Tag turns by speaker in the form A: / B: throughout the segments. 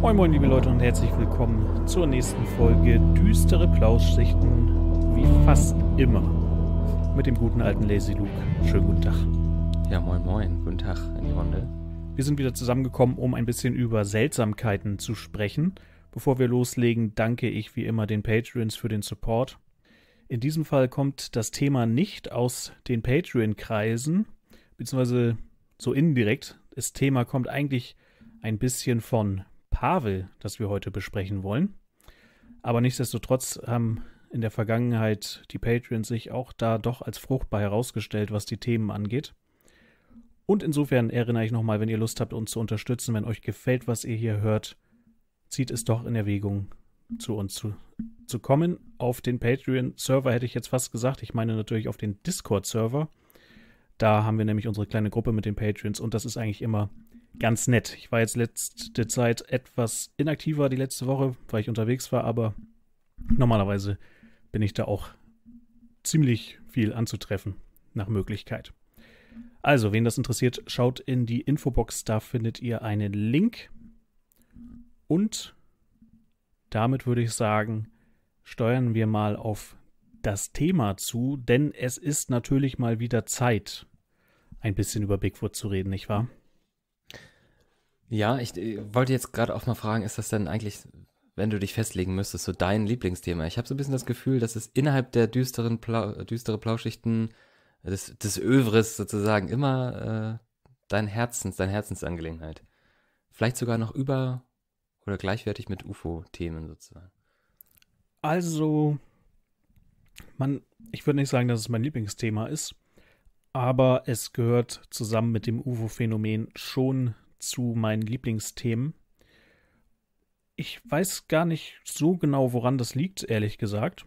A: Moin moin liebe Leute und herzlich willkommen zur nächsten Folge Düstere Plauschsichten wie fast immer mit dem guten alten Lazy Luke. Schönen guten Tag. Ja moin moin, guten Tag in die Runde. Wir sind wieder zusammengekommen, um ein bisschen über Seltsamkeiten zu sprechen. Bevor wir loslegen, danke ich wie immer den Patreons für den Support. In diesem Fall kommt das Thema nicht aus den Patreon-Kreisen, beziehungsweise so indirekt. Das Thema kommt eigentlich ein bisschen von Havel, das wir heute besprechen wollen. Aber nichtsdestotrotz haben in der Vergangenheit die Patreons sich auch da doch als fruchtbar herausgestellt, was die Themen angeht. Und insofern erinnere ich nochmal, wenn ihr Lust habt, uns zu unterstützen, wenn euch gefällt, was ihr hier hört, zieht es doch in Erwägung, zu uns zu, zu kommen. Auf den Patreon-Server hätte ich jetzt fast gesagt. Ich meine natürlich auf den Discord-Server. Da haben wir nämlich unsere kleine Gruppe mit den Patreons und das ist eigentlich immer ganz nett. Ich war jetzt letzte Zeit etwas inaktiver die letzte Woche, weil ich unterwegs war, aber normalerweise bin ich da auch ziemlich viel anzutreffen nach Möglichkeit. Also, wen das interessiert, schaut in die Infobox, da findet ihr einen Link. Und damit würde ich sagen, steuern wir mal auf das Thema zu, denn es ist natürlich mal wieder Zeit, ein bisschen über Bigfoot zu reden, nicht wahr?
B: Ja, ich äh, wollte jetzt gerade auch mal fragen, ist das denn eigentlich, wenn du dich festlegen müsstest, so dein Lieblingsthema? Ich habe so ein bisschen das Gefühl, dass es innerhalb der düsteren Pla äh, düstere Plauschichten des, des Övres sozusagen immer äh, dein Herzens, deine Herzensangelegenheit.
A: Vielleicht sogar noch über oder
B: gleichwertig mit UFO-Themen sozusagen.
A: Also, man, ich würde nicht sagen, dass es mein Lieblingsthema ist, aber es gehört zusammen mit dem UFO-Phänomen schon zu meinen Lieblingsthemen. Ich weiß gar nicht so genau, woran das liegt, ehrlich gesagt.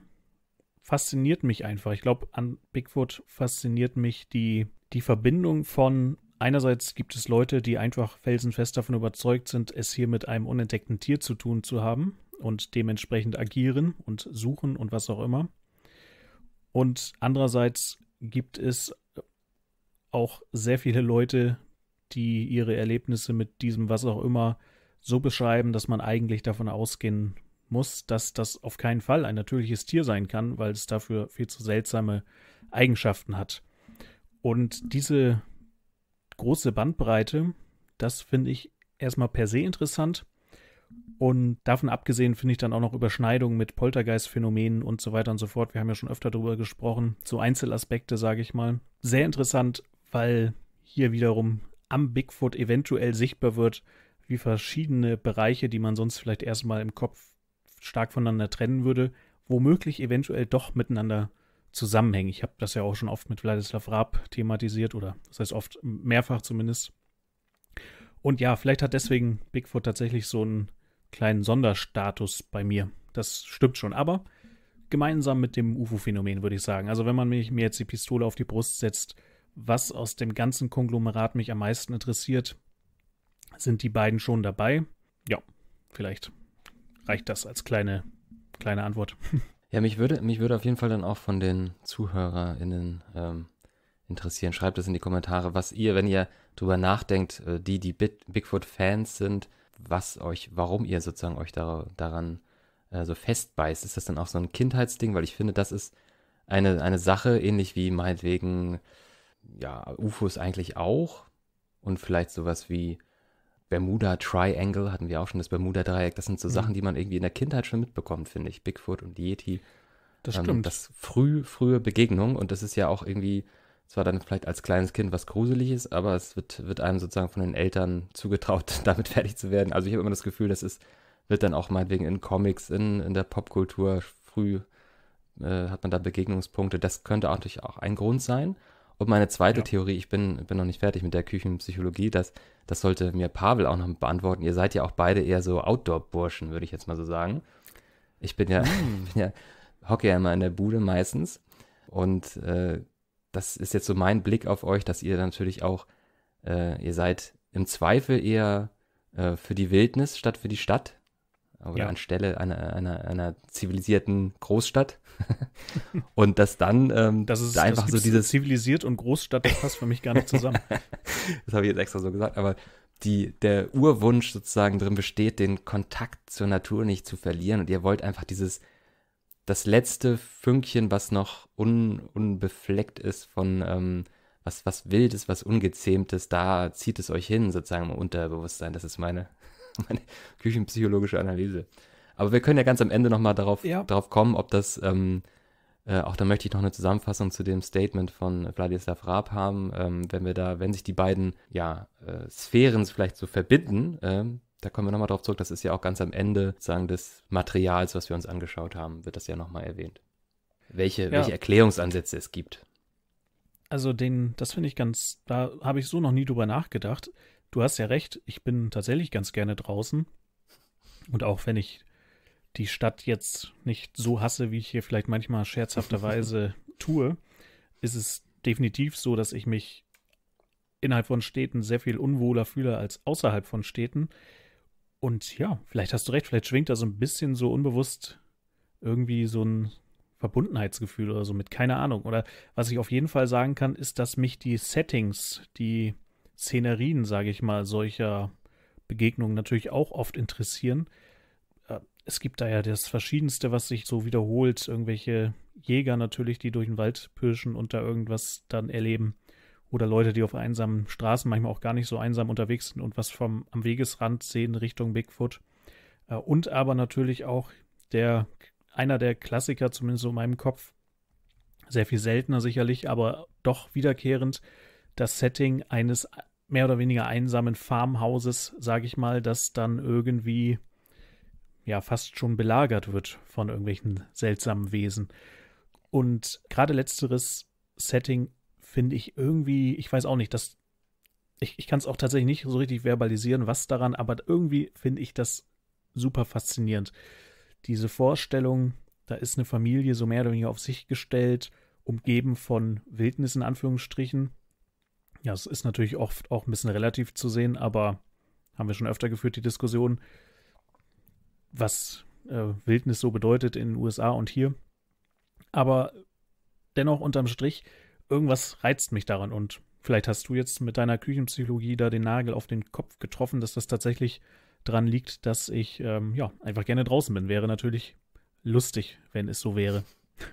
A: Fasziniert mich einfach. Ich glaube, an Bigfoot fasziniert mich die, die Verbindung von einerseits gibt es Leute, die einfach felsenfest davon überzeugt sind, es hier mit einem unentdeckten Tier zu tun zu haben und dementsprechend agieren und suchen und was auch immer. Und andererseits gibt es auch sehr viele Leute, die ihre Erlebnisse mit diesem was auch immer so beschreiben, dass man eigentlich davon ausgehen muss, dass das auf keinen Fall ein natürliches Tier sein kann, weil es dafür viel zu seltsame Eigenschaften hat. Und diese große Bandbreite, das finde ich erstmal per se interessant. Und davon abgesehen finde ich dann auch noch Überschneidungen mit Poltergeistphänomenen und so weiter und so fort. Wir haben ja schon öfter darüber gesprochen, so Einzelaspekte, sage ich mal. Sehr interessant, weil hier wiederum am Bigfoot eventuell sichtbar wird, wie verschiedene Bereiche, die man sonst vielleicht erstmal im Kopf stark voneinander trennen würde, womöglich eventuell doch miteinander zusammenhängen. Ich habe das ja auch schon oft mit Vladislav Raab thematisiert oder das heißt oft mehrfach zumindest. Und ja, vielleicht hat deswegen Bigfoot tatsächlich so einen kleinen Sonderstatus bei mir. Das stimmt schon, aber gemeinsam mit dem UFO-Phänomen würde ich sagen. Also wenn man mir jetzt die Pistole auf die Brust setzt, was aus dem ganzen Konglomerat mich am meisten interessiert, sind die beiden schon dabei. Ja, vielleicht reicht das als kleine, kleine Antwort.
B: Ja, mich würde, mich würde auf jeden Fall dann auch von den ZuhörerInnen ähm, interessieren. Schreibt es in die Kommentare, was ihr, wenn ihr drüber nachdenkt, äh, die, die Bigfoot-Fans sind, was euch, warum ihr sozusagen euch da, daran äh, so festbeißt. Ist das dann auch so ein Kindheitsding? Weil ich finde, das ist eine, eine Sache, ähnlich wie meinetwegen ja, UFOs eigentlich auch und vielleicht sowas wie Bermuda Triangle hatten wir auch schon, das Bermuda Dreieck. Das sind so mhm. Sachen, die man irgendwie in der Kindheit schon mitbekommt, finde ich. Bigfoot und Yeti. Das ähm, stimmt. Das früh, frühe Begegnung und das ist ja auch irgendwie zwar dann vielleicht als kleines Kind was Gruseliges, aber es wird, wird einem sozusagen von den Eltern zugetraut, damit fertig zu werden. Also ich habe immer das Gefühl, das ist, wird dann auch meinetwegen in Comics, in, in der Popkultur früh äh, hat man da Begegnungspunkte. Das könnte auch natürlich auch ein Grund sein. Und meine zweite ja. Theorie, ich bin, bin noch nicht fertig mit der Küchenpsychologie, das, das sollte mir Pavel auch noch beantworten. Ihr seid ja auch beide eher so Outdoor-Burschen, würde ich jetzt mal so sagen. Ich bin ja, hm. bin ja, hocke ja immer in der Bude meistens. Und äh, das ist jetzt so mein Blick auf euch, dass ihr natürlich auch, äh, ihr seid im Zweifel eher äh, für die Wildnis statt für die Stadt oder ja. anstelle einer, einer, einer zivilisierten Großstadt. und dass dann ähm, das ist, da einfach das so dieses. Zivilisiert und
A: Großstadt, das passt für mich gar nicht zusammen.
B: das habe ich jetzt extra so gesagt, aber die, der Urwunsch sozusagen drin besteht, den Kontakt zur Natur nicht zu verlieren. Und ihr wollt einfach dieses, das letzte Fünkchen, was noch un, unbefleckt ist von ähm, was, was Wildes, was Ungezähmtes, da zieht es euch hin, sozusagen im Unterbewusstsein. Das ist meine meine küchenpsychologische Analyse. Aber wir können ja ganz am Ende nochmal darauf, ja. darauf kommen, ob das, ähm, äh, auch da möchte ich noch eine Zusammenfassung zu dem Statement von Vladislav Raab haben, ähm, wenn wir da, wenn sich die beiden ja, äh, Sphären vielleicht so verbinden, ähm, da kommen wir nochmal drauf zurück. Das ist ja auch ganz am Ende sozusagen des Materials, was wir uns angeschaut haben, wird das ja nochmal erwähnt. Welche, ja. welche Erklärungsansätze es gibt.
A: Also den, das finde ich ganz, da habe ich so noch nie drüber nachgedacht du hast ja recht, ich bin tatsächlich ganz gerne draußen. Und auch wenn ich die Stadt jetzt nicht so hasse, wie ich hier vielleicht manchmal scherzhafterweise tue, ist es definitiv so, dass ich mich innerhalb von Städten sehr viel unwohler fühle als außerhalb von Städten. Und ja, vielleicht hast du recht, vielleicht schwingt da so ein bisschen so unbewusst irgendwie so ein Verbundenheitsgefühl oder so mit, keine Ahnung. Oder was ich auf jeden Fall sagen kann, ist, dass mich die Settings, die Szenerien, sage ich mal, solcher Begegnungen natürlich auch oft interessieren. Äh, es gibt da ja das Verschiedenste, was sich so wiederholt. Irgendwelche Jäger natürlich, die durch den Wald pirschen und da irgendwas dann erleben. Oder Leute, die auf einsamen Straßen manchmal auch gar nicht so einsam unterwegs sind und was vom am Wegesrand sehen Richtung Bigfoot. Äh, und aber natürlich auch der einer der Klassiker, zumindest so in meinem Kopf, sehr viel seltener sicherlich, aber doch wiederkehrend das Setting eines mehr oder weniger einsamen Farmhauses, sage ich mal, das dann irgendwie ja fast schon belagert wird von irgendwelchen seltsamen Wesen. Und gerade letzteres Setting finde ich irgendwie, ich weiß auch nicht, dass ich, ich kann es auch tatsächlich nicht so richtig verbalisieren, was daran, aber irgendwie finde ich das super faszinierend. Diese Vorstellung, da ist eine Familie so mehr oder weniger auf sich gestellt, umgeben von Wildnis in Anführungsstrichen, ja, es ist natürlich oft auch ein bisschen relativ zu sehen, aber haben wir schon öfter geführt, die Diskussion, was äh, Wildnis so bedeutet in den USA und hier. Aber dennoch unterm Strich, irgendwas reizt mich daran und vielleicht hast du jetzt mit deiner Küchenpsychologie da den Nagel auf den Kopf getroffen, dass das tatsächlich dran liegt, dass ich ähm, ja einfach gerne draußen bin. Wäre natürlich lustig, wenn es so wäre.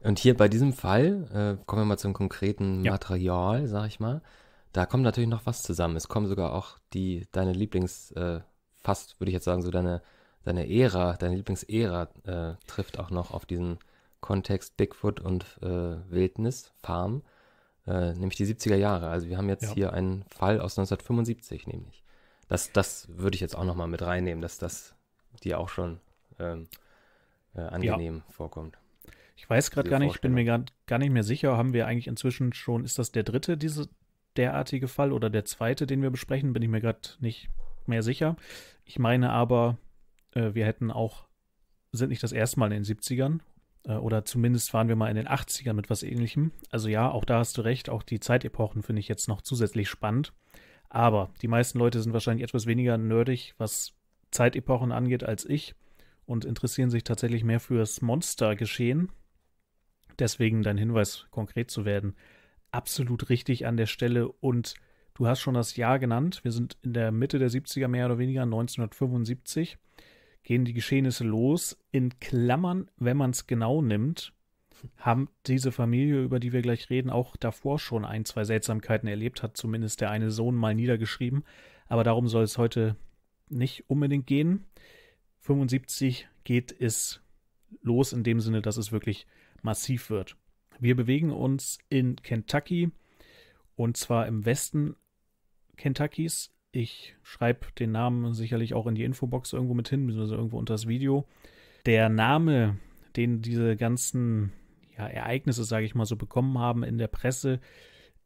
B: Und hier bei diesem Fall, äh, kommen wir mal zum konkreten ja. Material, sag ich mal, da kommt natürlich noch was zusammen. Es kommen sogar auch die, deine Lieblings, äh, fast würde ich jetzt sagen, so deine, deine Ära, deine Lieblingsära äh, trifft auch noch auf diesen Kontext Bigfoot und äh, Wildnis, Farm, äh, nämlich die 70er Jahre. Also wir haben jetzt ja. hier einen Fall aus 1975 nämlich. Das, das würde ich jetzt auch nochmal mit reinnehmen, dass das dir auch schon ähm, äh, angenehm ja. vorkommt. Ich weiß gerade gar nicht, ich bin
A: mir gar, gar nicht mehr sicher, haben wir eigentlich inzwischen schon, ist das der dritte, dieser derartige Fall oder der zweite, den wir besprechen, bin ich mir gerade nicht mehr sicher. Ich meine aber, äh, wir hätten auch, sind nicht das erste Mal in den 70ern äh, oder zumindest waren wir mal in den 80ern mit was ähnlichem. Also ja, auch da hast du recht, auch die Zeitepochen finde ich jetzt noch zusätzlich spannend. Aber die meisten Leute sind wahrscheinlich etwas weniger nerdig, was Zeitepochen angeht, als ich und interessieren sich tatsächlich mehr fürs Monstergeschehen Deswegen dein Hinweis, konkret zu werden, absolut richtig an der Stelle. Und du hast schon das Jahr genannt. Wir sind in der Mitte der 70er mehr oder weniger, 1975. Gehen die Geschehnisse los. In Klammern, wenn man es genau nimmt, haben diese Familie, über die wir gleich reden, auch davor schon ein, zwei Seltsamkeiten erlebt, hat zumindest der eine Sohn mal niedergeschrieben. Aber darum soll es heute nicht unbedingt gehen. 75 geht es los in dem Sinne, dass es wirklich massiv wird. Wir bewegen uns in Kentucky und zwar im Westen Kentuckys. Ich schreibe den Namen sicherlich auch in die Infobox irgendwo mit hin, beziehungsweise irgendwo unter das Video. Der Name, den diese ganzen ja, Ereignisse, sage ich mal so, bekommen haben in der Presse,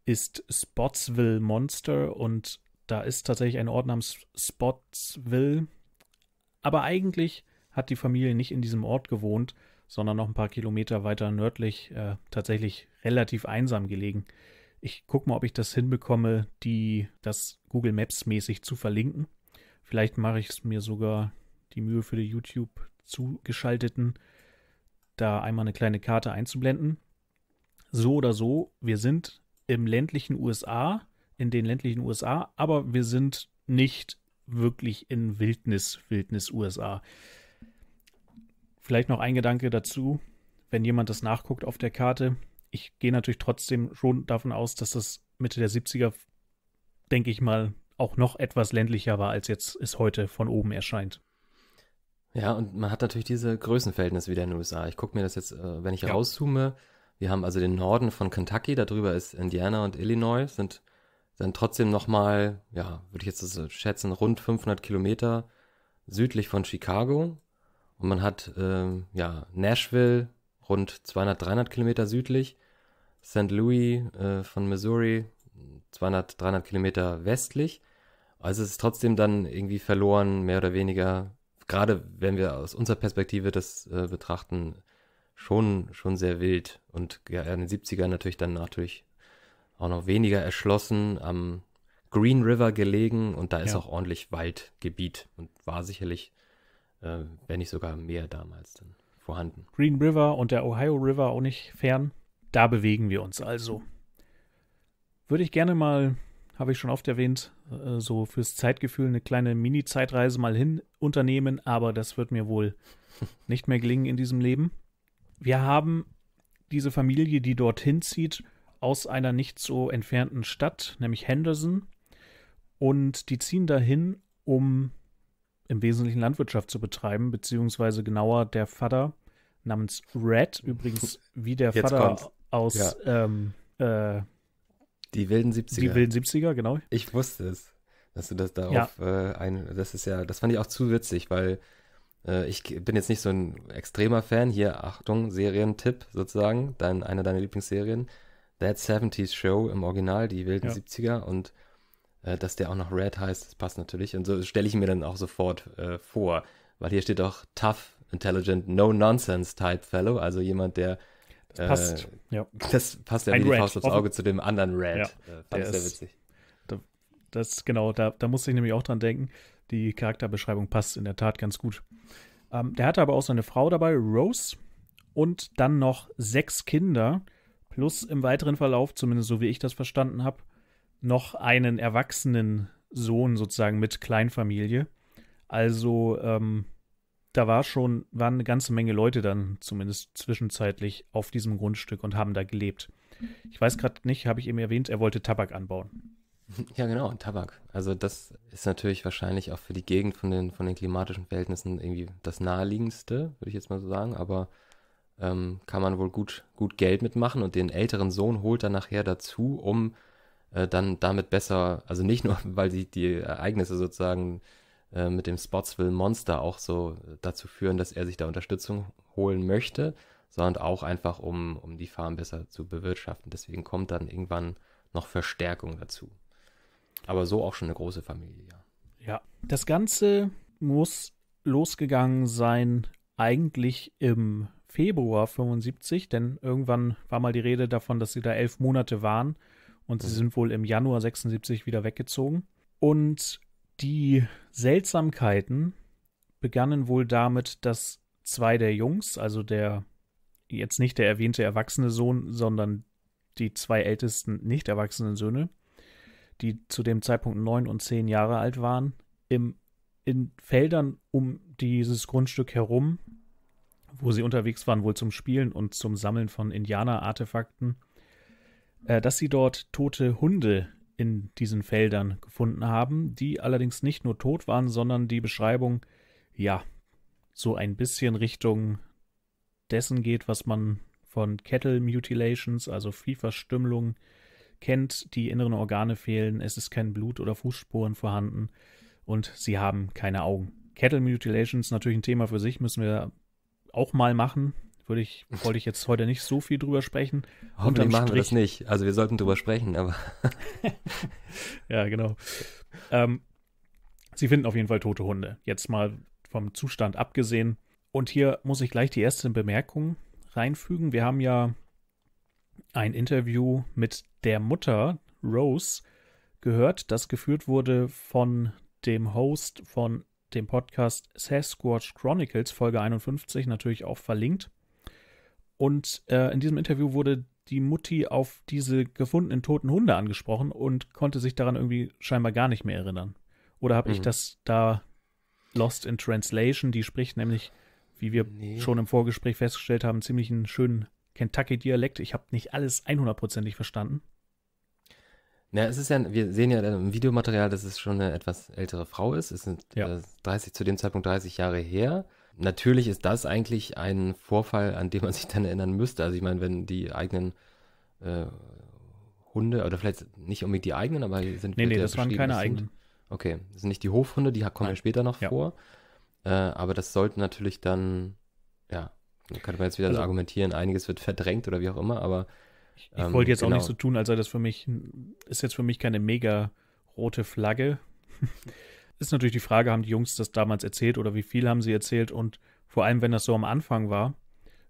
A: ist Spotsville Monster und da ist tatsächlich ein Ort namens Spotsville. Aber eigentlich hat die Familie nicht in diesem Ort gewohnt, sondern noch ein paar Kilometer weiter nördlich äh, tatsächlich relativ einsam gelegen. Ich gucke mal, ob ich das hinbekomme, die das Google Maps mäßig zu verlinken. Vielleicht mache ich es mir sogar die Mühe für die YouTube zugeschalteten, da einmal eine kleine Karte einzublenden. So oder so, wir sind im ländlichen USA, in den ländlichen USA, aber wir sind nicht wirklich in Wildnis, Wildnis USA. Vielleicht noch ein Gedanke dazu, wenn jemand das nachguckt auf der Karte. Ich gehe natürlich trotzdem schon davon aus, dass das Mitte der 70er, denke ich mal, auch noch etwas ländlicher war, als jetzt es heute von oben erscheint.
B: Ja, und man hat natürlich diese Größenverhältnisse wieder in den USA. Ich gucke mir das jetzt, äh, wenn ich ja. rauszoome, wir haben also den Norden von Kentucky, darüber ist Indiana und Illinois, sind dann trotzdem nochmal, ja, würde ich jetzt schätzen, rund 500 Kilometer südlich von Chicago. Und man hat ähm, ja, Nashville rund 200, 300 Kilometer südlich, St. Louis äh, von Missouri 200, 300 Kilometer westlich. Also es ist trotzdem dann irgendwie verloren, mehr oder weniger. Gerade wenn wir aus unserer Perspektive das äh, betrachten, schon, schon sehr wild. Und ja, in den 70ern natürlich dann natürlich auch noch weniger erschlossen, am Green River gelegen und da ist ja. auch ordentlich Waldgebiet und war sicherlich äh, wenn nicht sogar mehr damals dann vorhanden.
A: Green River und der Ohio River auch nicht fern. Da bewegen wir uns also. Würde ich gerne mal, habe ich schon oft erwähnt, äh, so fürs Zeitgefühl eine kleine Mini-Zeitreise mal hin unternehmen, aber das wird mir wohl nicht mehr gelingen in diesem Leben. Wir haben diese Familie, die dorthin zieht, aus einer nicht so entfernten Stadt, nämlich Henderson. Und die ziehen dahin, um im Wesentlichen Landwirtschaft zu betreiben, beziehungsweise genauer der Vater namens Red, übrigens wie der Jetzt Vater kommt's. aus ja. ähm, äh, Die wilden 70er. Die wilden
B: 70er, genau. Ich wusste es, dass du das darauf ja. äh, ein, das ist ja, das fand ich auch zu witzig, weil äh, ich bin jetzt nicht so ein extremer Fan. Hier, Achtung, Serientipp sozusagen. Dein, eine deiner Lieblingsserien. That 70s Show im Original, die wilden ja. 70er. Und äh, dass der auch noch Red heißt, das passt natürlich. Und so stelle ich mir dann auch sofort äh, vor, weil hier steht auch tough, intelligent, no nonsense type fellow, also jemand, der das passt, äh, ja. Das passt ja wie die Faust aufs Auge zu dem anderen Red. Ja, äh, fand ich sehr witzig.
A: Da, das, genau, da, da musste ich nämlich auch dran denken. Die Charakterbeschreibung passt in der Tat ganz gut. Ähm, der hatte aber auch seine Frau dabei, Rose, und dann noch sechs Kinder, plus im weiteren Verlauf, zumindest so wie ich das verstanden habe, noch einen erwachsenen Sohn sozusagen mit Kleinfamilie. Also ähm, da war schon, waren eine ganze Menge Leute dann zumindest zwischenzeitlich auf diesem Grundstück und haben da gelebt. Ich weiß gerade nicht, habe ich eben erwähnt, er wollte Tabak anbauen. Ja, genau, Tabak.
B: Also das ist natürlich wahrscheinlich auch für die Gegend von den, von den klimatischen Verhältnissen irgendwie das naheliegendste, würde ich jetzt mal so sagen. Aber ähm, kann man wohl gut, gut Geld mitmachen und den älteren Sohn holt er nachher dazu, um äh, dann damit besser, also nicht nur, weil die, die Ereignisse sozusagen äh, mit dem Spotsville Monster auch so äh, dazu führen, dass er sich da Unterstützung holen möchte, sondern auch einfach, um, um die Farm besser zu bewirtschaften. Deswegen kommt dann irgendwann noch Verstärkung dazu. Aber so auch schon eine große Familie, ja.
A: Ja, das Ganze muss losgegangen sein, eigentlich im Februar 75, denn irgendwann war mal die Rede davon, dass sie da elf Monate waren und sie mhm. sind wohl im Januar 76 wieder weggezogen. Und die Seltsamkeiten begannen wohl damit, dass zwei der Jungs, also der jetzt nicht der erwähnte erwachsene Sohn, sondern die zwei ältesten nicht erwachsenen Söhne, die zu dem Zeitpunkt neun und zehn Jahre alt waren, im, in Feldern um dieses Grundstück herum, wo sie unterwegs waren, wohl zum Spielen und zum Sammeln von Indianer-Artefakten, äh, dass sie dort tote Hunde in diesen Feldern gefunden haben, die allerdings nicht nur tot waren, sondern die Beschreibung, ja, so ein bisschen Richtung dessen geht, was man von Cattle Mutilations, also Viehverstümmelung, kennt. Die inneren Organe fehlen, es ist kein Blut oder Fußspuren vorhanden und sie haben keine Augen. Cattle Mutilations natürlich ein Thema für sich, müssen wir auch mal machen. Würde ich, wollte ich jetzt heute nicht so viel drüber sprechen. Hoffentlich machen Strich, wir das
B: nicht. Also wir sollten drüber sprechen, aber.
A: ja, genau. Ähm, sie finden auf jeden Fall tote Hunde. Jetzt mal vom Zustand abgesehen. Und hier muss ich gleich die erste Bemerkung reinfügen. Wir haben ja ein Interview mit der Mutter Rose gehört, das geführt wurde von dem Host von dem Podcast Sasquatch Chronicles Folge 51, natürlich auch verlinkt. Und äh, in diesem Interview wurde die Mutti auf diese gefundenen toten Hunde angesprochen und konnte sich daran irgendwie scheinbar gar nicht mehr erinnern. Oder habe mhm. ich das da Lost in Translation? Die spricht nämlich, wie wir nee. schon im Vorgespräch festgestellt haben, ziemlich einen schönen Kentucky-Dialekt. Ich habe nicht alles 100%ig verstanden.
B: Na, es ist ja, wir sehen ja im Videomaterial, dass es schon eine etwas ältere Frau ist. Es sind ja. äh, 30, zu dem Zeitpunkt 30 Jahre her. Natürlich ist das eigentlich ein Vorfall, an den man sich dann erinnern müsste. Also ich meine, wenn die eigenen äh, Hunde, oder vielleicht nicht unbedingt die eigenen, aber sind Nee, nee, das waren keine eigenen. Okay, das sind nicht die Hofhunde, die kommen Nein. ja später noch ja. vor. Äh, aber das sollte natürlich dann, ja, könnte man jetzt wieder also, so argumentieren, einiges wird verdrängt oder wie auch immer, aber. Ähm, ich wollte jetzt genau. auch ähm, nicht so
A: genau. tun, als sei das für mich, ist jetzt für mich keine mega rote Flagge ist natürlich die Frage, haben die Jungs das damals erzählt oder wie viel haben sie erzählt? Und vor allem, wenn das so am Anfang war,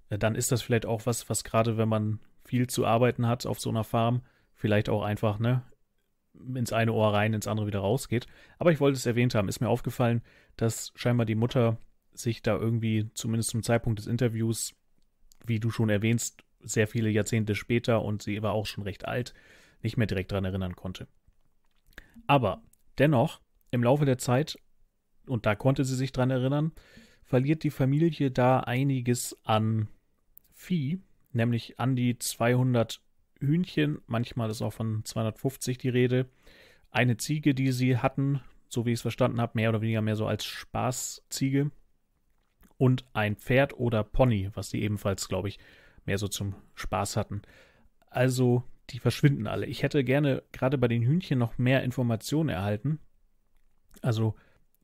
A: äh, dann ist das vielleicht auch was, was gerade, wenn man viel zu arbeiten hat auf so einer Farm, vielleicht auch einfach, ne, ins eine Ohr rein, ins andere wieder rausgeht. Aber ich wollte es erwähnt haben, ist mir aufgefallen, dass scheinbar die Mutter sich da irgendwie, zumindest zum Zeitpunkt des Interviews, wie du schon erwähnst, sehr viele Jahrzehnte später und sie war auch schon recht alt, nicht mehr direkt daran erinnern konnte. Aber dennoch im Laufe der Zeit, und da konnte sie sich dran erinnern, verliert die Familie da einiges an Vieh, nämlich an die 200 Hühnchen, manchmal ist auch von 250 die Rede, eine Ziege, die sie hatten, so wie ich es verstanden habe, mehr oder weniger mehr so als Spaßziege und ein Pferd oder Pony, was sie ebenfalls, glaube ich, mehr so zum Spaß hatten. Also, die verschwinden alle. Ich hätte gerne gerade bei den Hühnchen noch mehr Informationen erhalten, also,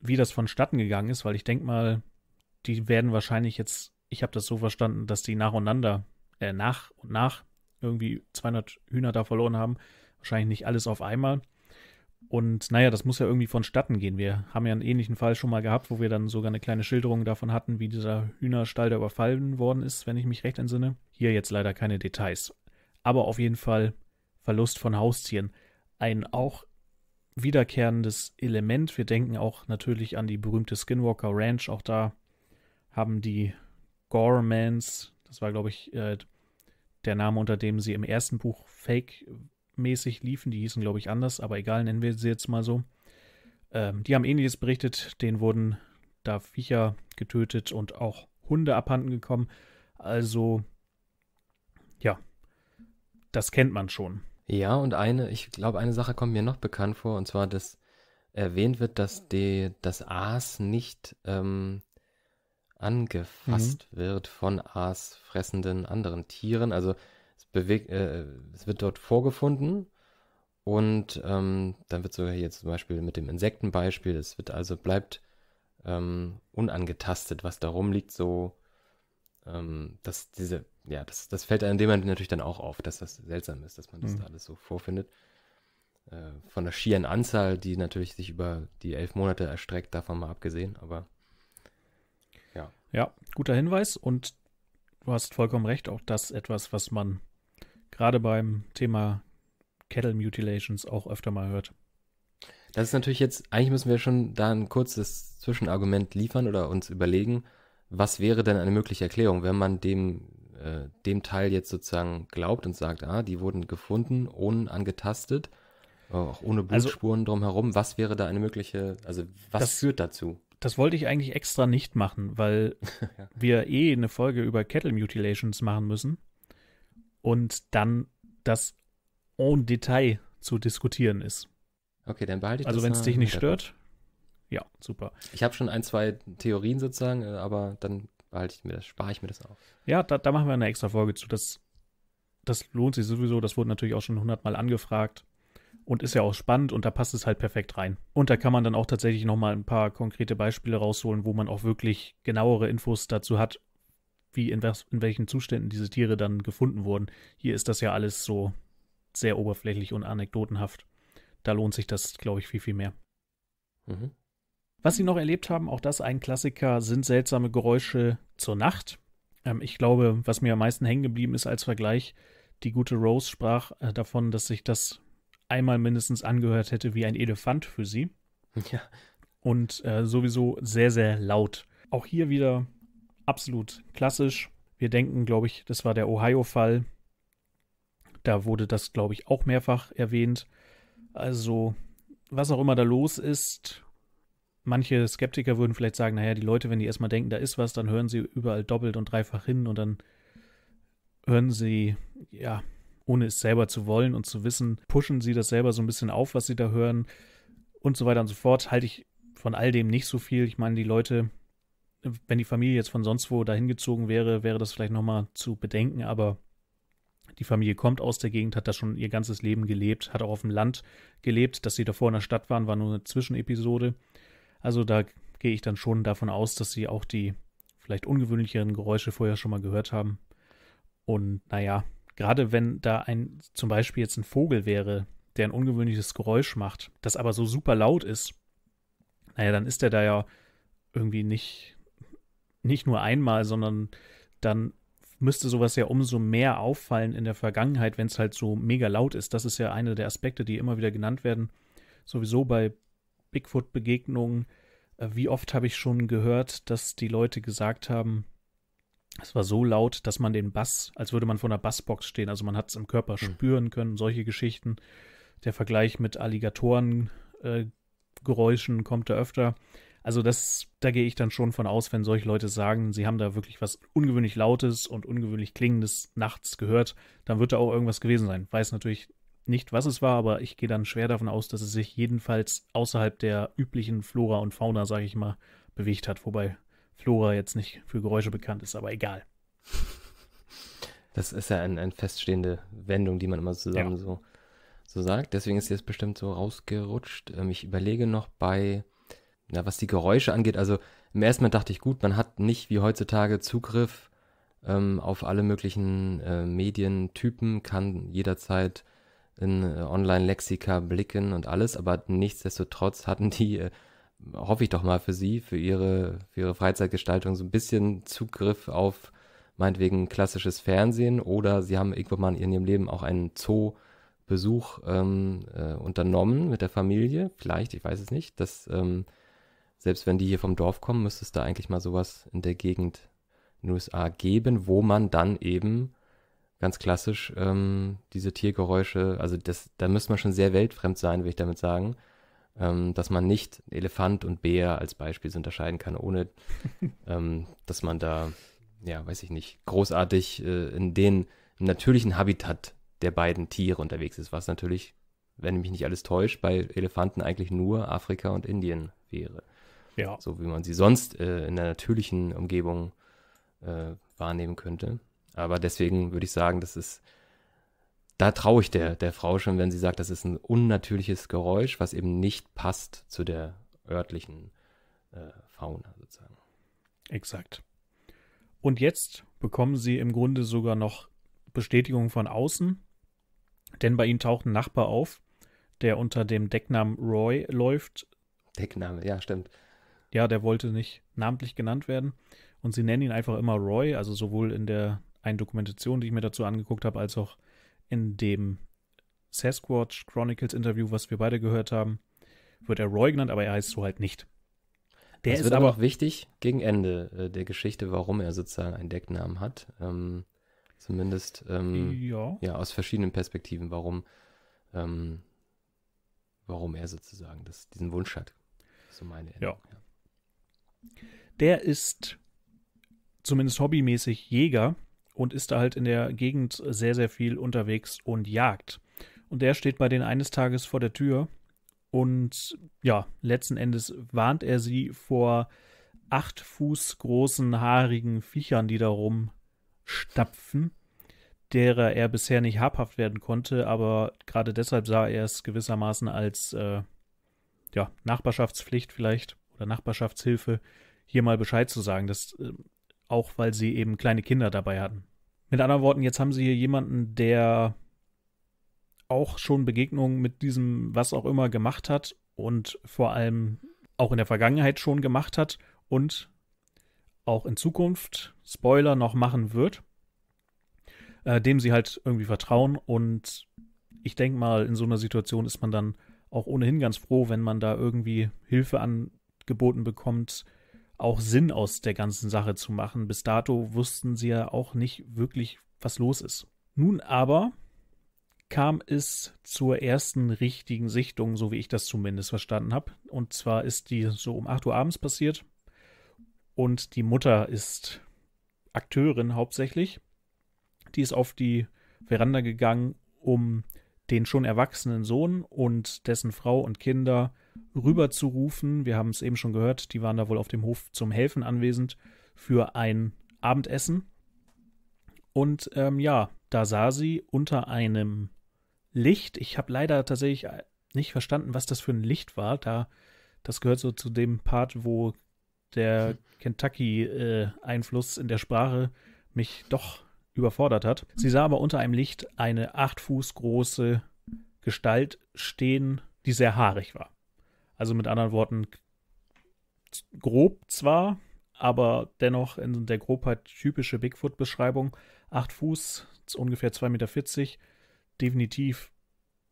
A: wie das vonstatten gegangen ist, weil ich denke mal, die werden wahrscheinlich jetzt, ich habe das so verstanden, dass die nacheinander, äh, nach und nach irgendwie 200 Hühner da verloren haben. Wahrscheinlich nicht alles auf einmal. Und naja, das muss ja irgendwie vonstatten gehen. Wir haben ja einen ähnlichen Fall schon mal gehabt, wo wir dann sogar eine kleine Schilderung davon hatten, wie dieser Hühnerstall da überfallen worden ist, wenn ich mich recht entsinne. Hier jetzt leider keine Details. Aber auf jeden Fall Verlust von Haustieren. Ein auch wiederkehrendes Element. Wir denken auch natürlich an die berühmte Skinwalker Ranch. Auch da haben die Gormans, das war, glaube ich, äh, der Name, unter dem sie im ersten Buch fake-mäßig liefen. Die hießen, glaube ich, anders, aber egal, nennen wir sie jetzt mal so. Ähm, die haben ähnliches berichtet. Denen wurden da Viecher getötet und auch Hunde abhanden gekommen. Also, ja, das kennt man schon.
B: Ja, und eine, ich glaube, eine Sache kommt mir noch bekannt vor, und zwar, dass erwähnt wird, dass die, das Aas nicht ähm, angefasst mhm. wird von aasfressenden anderen Tieren. Also es, bewegt, äh, es wird dort vorgefunden und ähm, dann wird sogar hier zum Beispiel mit dem Insektenbeispiel, es wird also bleibt ähm, unangetastet, was darum liegt, so ähm, dass diese ja, das, das fällt einem dem natürlich dann auch auf, dass das seltsam ist, dass man das mhm. da alles so vorfindet. Äh, von der schieren Anzahl, die natürlich sich über die elf Monate erstreckt, davon mal abgesehen, aber ja.
A: Ja, guter Hinweis und du hast vollkommen recht, auch das etwas, was man gerade beim Thema Cattle Mutilations auch öfter mal hört.
B: Das ist natürlich jetzt, eigentlich müssen wir schon da ein kurzes Zwischenargument liefern oder uns überlegen, was wäre denn eine mögliche Erklärung, wenn man dem äh, dem Teil jetzt sozusagen glaubt und sagt, ah, die wurden gefunden, ohne angetastet, auch ohne also Blutspuren also, drumherum, was wäre da eine mögliche, also was das, führt dazu?
A: Das wollte ich eigentlich extra nicht machen, weil ja. wir eh eine Folge über Kettle Mutilations machen müssen und dann das en Detail zu diskutieren ist. Okay, dann behalte ich also, das. Also wenn es dich nicht stört, ja,
B: super. Ich habe schon ein, zwei Theorien sozusagen, äh, aber dann behalte ich mir das, spare ich mir das auf.
A: Ja, da, da machen wir eine extra Folge zu. Das, das lohnt sich sowieso. Das wurde natürlich auch schon hundertmal angefragt und ist ja auch spannend und da passt es halt perfekt rein. Und da kann man dann auch tatsächlich nochmal ein paar konkrete Beispiele rausholen, wo man auch wirklich genauere Infos dazu hat, wie in, was, in welchen Zuständen diese Tiere dann gefunden wurden. Hier ist das ja alles so sehr oberflächlich und anekdotenhaft. Da lohnt sich das, glaube ich, viel, viel mehr. Mhm. Was sie noch erlebt haben, auch das ein Klassiker, sind seltsame Geräusche zur Nacht. Ähm, ich glaube, was mir am meisten hängen geblieben ist als Vergleich, die gute Rose sprach äh, davon, dass sich das einmal mindestens angehört hätte wie ein Elefant für sie. Ja. Und äh, sowieso sehr, sehr laut. Auch hier wieder absolut klassisch. Wir denken, glaube ich, das war der Ohio-Fall. Da wurde das, glaube ich, auch mehrfach erwähnt. Also, was auch immer da los ist, manche Skeptiker würden vielleicht sagen, naja, die Leute, wenn die erstmal denken, da ist was, dann hören sie überall doppelt und dreifach hin und dann hören sie, ja, ohne es selber zu wollen und zu wissen, pushen sie das selber so ein bisschen auf, was sie da hören und so weiter und so fort. Halte ich von all dem nicht so viel. Ich meine, die Leute, wenn die Familie jetzt von sonst wo dahin gezogen wäre, wäre das vielleicht nochmal zu bedenken, aber die Familie kommt aus der Gegend, hat da schon ihr ganzes Leben gelebt, hat auch auf dem Land gelebt. Dass sie davor in der Stadt waren, war nur eine Zwischenepisode. Also da gehe ich dann schon davon aus, dass sie auch die vielleicht ungewöhnlicheren Geräusche vorher schon mal gehört haben. Und naja, gerade wenn da ein, zum Beispiel jetzt ein Vogel wäre, der ein ungewöhnliches Geräusch macht, das aber so super laut ist, naja, dann ist der da ja irgendwie nicht, nicht nur einmal, sondern dann müsste sowas ja umso mehr auffallen in der Vergangenheit, wenn es halt so mega laut ist. Das ist ja einer der Aspekte, die immer wieder genannt werden. Sowieso bei Bigfoot-Begegnungen, äh, wie oft habe ich schon gehört, dass die Leute gesagt haben, es war so laut, dass man den Bass, als würde man vor einer Bassbox stehen, also man hat es im Körper mhm. spüren können, solche Geschichten. Der Vergleich mit Alligatorengeräuschen äh, kommt da öfter. Also das, da gehe ich dann schon von aus, wenn solche Leute sagen, sie haben da wirklich was ungewöhnlich Lautes und ungewöhnlich Klingendes nachts gehört, dann wird da auch irgendwas gewesen sein. Weiß natürlich nicht, was es war, aber ich gehe dann schwer davon aus, dass es sich jedenfalls außerhalb der üblichen Flora und Fauna, sage ich mal, bewegt hat. Wobei Flora jetzt nicht für Geräusche bekannt ist, aber egal.
B: Das ist ja eine ein feststehende Wendung, die man immer zusammen ja. so, so sagt. Deswegen ist sie jetzt bestimmt so rausgerutscht. Ähm, ich überlege noch bei, na, was die Geräusche angeht. Also im ersten Mal dachte ich, gut, man hat nicht wie heutzutage Zugriff ähm, auf alle möglichen äh, Medientypen, kann jederzeit in äh, Online-Lexika blicken und alles, aber nichtsdestotrotz hatten die, äh, hoffe ich doch mal für sie, für ihre, für ihre Freizeitgestaltung so ein bisschen Zugriff auf meinetwegen klassisches Fernsehen oder sie haben irgendwann mal in ihrem Leben auch einen Zoo-Besuch ähm, äh, unternommen mit der Familie, vielleicht, ich weiß es nicht, dass ähm, selbst wenn die hier vom Dorf kommen, müsste es da eigentlich mal sowas in der Gegend in den USA geben, wo man dann eben ganz klassisch ähm, diese Tiergeräusche. Also das, da müsste man schon sehr weltfremd sein, will ich damit sagen, ähm, dass man nicht Elefant und Bär als Beispiel unterscheiden kann, ohne ähm, dass man da, ja, weiß ich nicht, großartig äh, in den natürlichen Habitat der beiden Tiere unterwegs ist, was natürlich, wenn mich nicht alles täuscht, bei Elefanten eigentlich nur Afrika und Indien wäre. Ja. So wie man sie sonst äh, in der natürlichen Umgebung äh, wahrnehmen könnte. Aber deswegen würde ich sagen, das ist, da traue ich der, der Frau schon, wenn sie sagt, das ist ein unnatürliches Geräusch, was eben nicht passt zu der örtlichen äh, Fauna sozusagen.
A: Exakt. Und jetzt bekommen sie im Grunde sogar noch Bestätigung von außen, denn bei ihnen taucht ein Nachbar auf, der unter dem Decknamen Roy läuft. Deckname, ja, stimmt. Ja, der wollte nicht namentlich genannt werden. Und sie nennen ihn einfach immer Roy, also sowohl in der einen Dokumentation, die ich mir dazu angeguckt habe, als auch in dem Sasquatch Chronicles Interview, was wir beide gehört haben, wird er Roy genannt, aber er heißt so halt nicht. Der das ist wird aber auch
B: wichtig gegen Ende äh, der Geschichte, warum er sozusagen einen Decknamen hat. Ähm, zumindest ähm, ja. ja. aus verschiedenen Perspektiven, warum, ähm, warum er sozusagen das, diesen Wunsch hat. So meine Ende. Ja.
A: ja. Der ist zumindest hobbymäßig Jäger und ist da halt in der Gegend sehr, sehr viel unterwegs und jagt. Und der steht bei denen eines Tages vor der Tür und ja, letzten Endes warnt er sie vor acht Fuß großen, haarigen Viechern, die da rumstapfen, derer er bisher nicht habhaft werden konnte, aber gerade deshalb sah er es gewissermaßen als äh, ja, Nachbarschaftspflicht vielleicht oder Nachbarschaftshilfe, hier mal Bescheid zu sagen, dass, äh, auch weil sie eben kleine Kinder dabei hatten. Mit anderen Worten, jetzt haben sie hier jemanden, der auch schon Begegnungen mit diesem was auch immer gemacht hat und vor allem auch in der Vergangenheit schon gemacht hat und auch in Zukunft Spoiler noch machen wird, äh, dem sie halt irgendwie vertrauen. Und ich denke mal, in so einer Situation ist man dann auch ohnehin ganz froh, wenn man da irgendwie Hilfe angeboten bekommt, auch Sinn aus der ganzen Sache zu machen. Bis dato wussten sie ja auch nicht wirklich, was los ist. Nun aber kam es zur ersten richtigen Sichtung, so wie ich das zumindest verstanden habe. Und zwar ist die so um 8 Uhr abends passiert und die Mutter ist Akteurin hauptsächlich. Die ist auf die Veranda gegangen, um den schon erwachsenen Sohn und dessen Frau und Kinder äh, rüberzurufen. Wir haben es eben schon gehört, die waren da wohl auf dem Hof zum Helfen anwesend für ein Abendessen. Und ähm, ja, da sah sie unter einem Licht. Ich habe leider tatsächlich äh, nicht verstanden, was das für ein Licht war. Da, das gehört so zu dem Part, wo der Kentucky-Einfluss äh, in der Sprache mich doch überfordert hat. Sie sah aber unter einem Licht eine acht Fuß große Gestalt stehen, die sehr haarig war. Also mit anderen Worten, grob zwar, aber dennoch in der Grobheit typische Bigfoot-Beschreibung. Acht Fuß, ungefähr 2,40 Meter, definitiv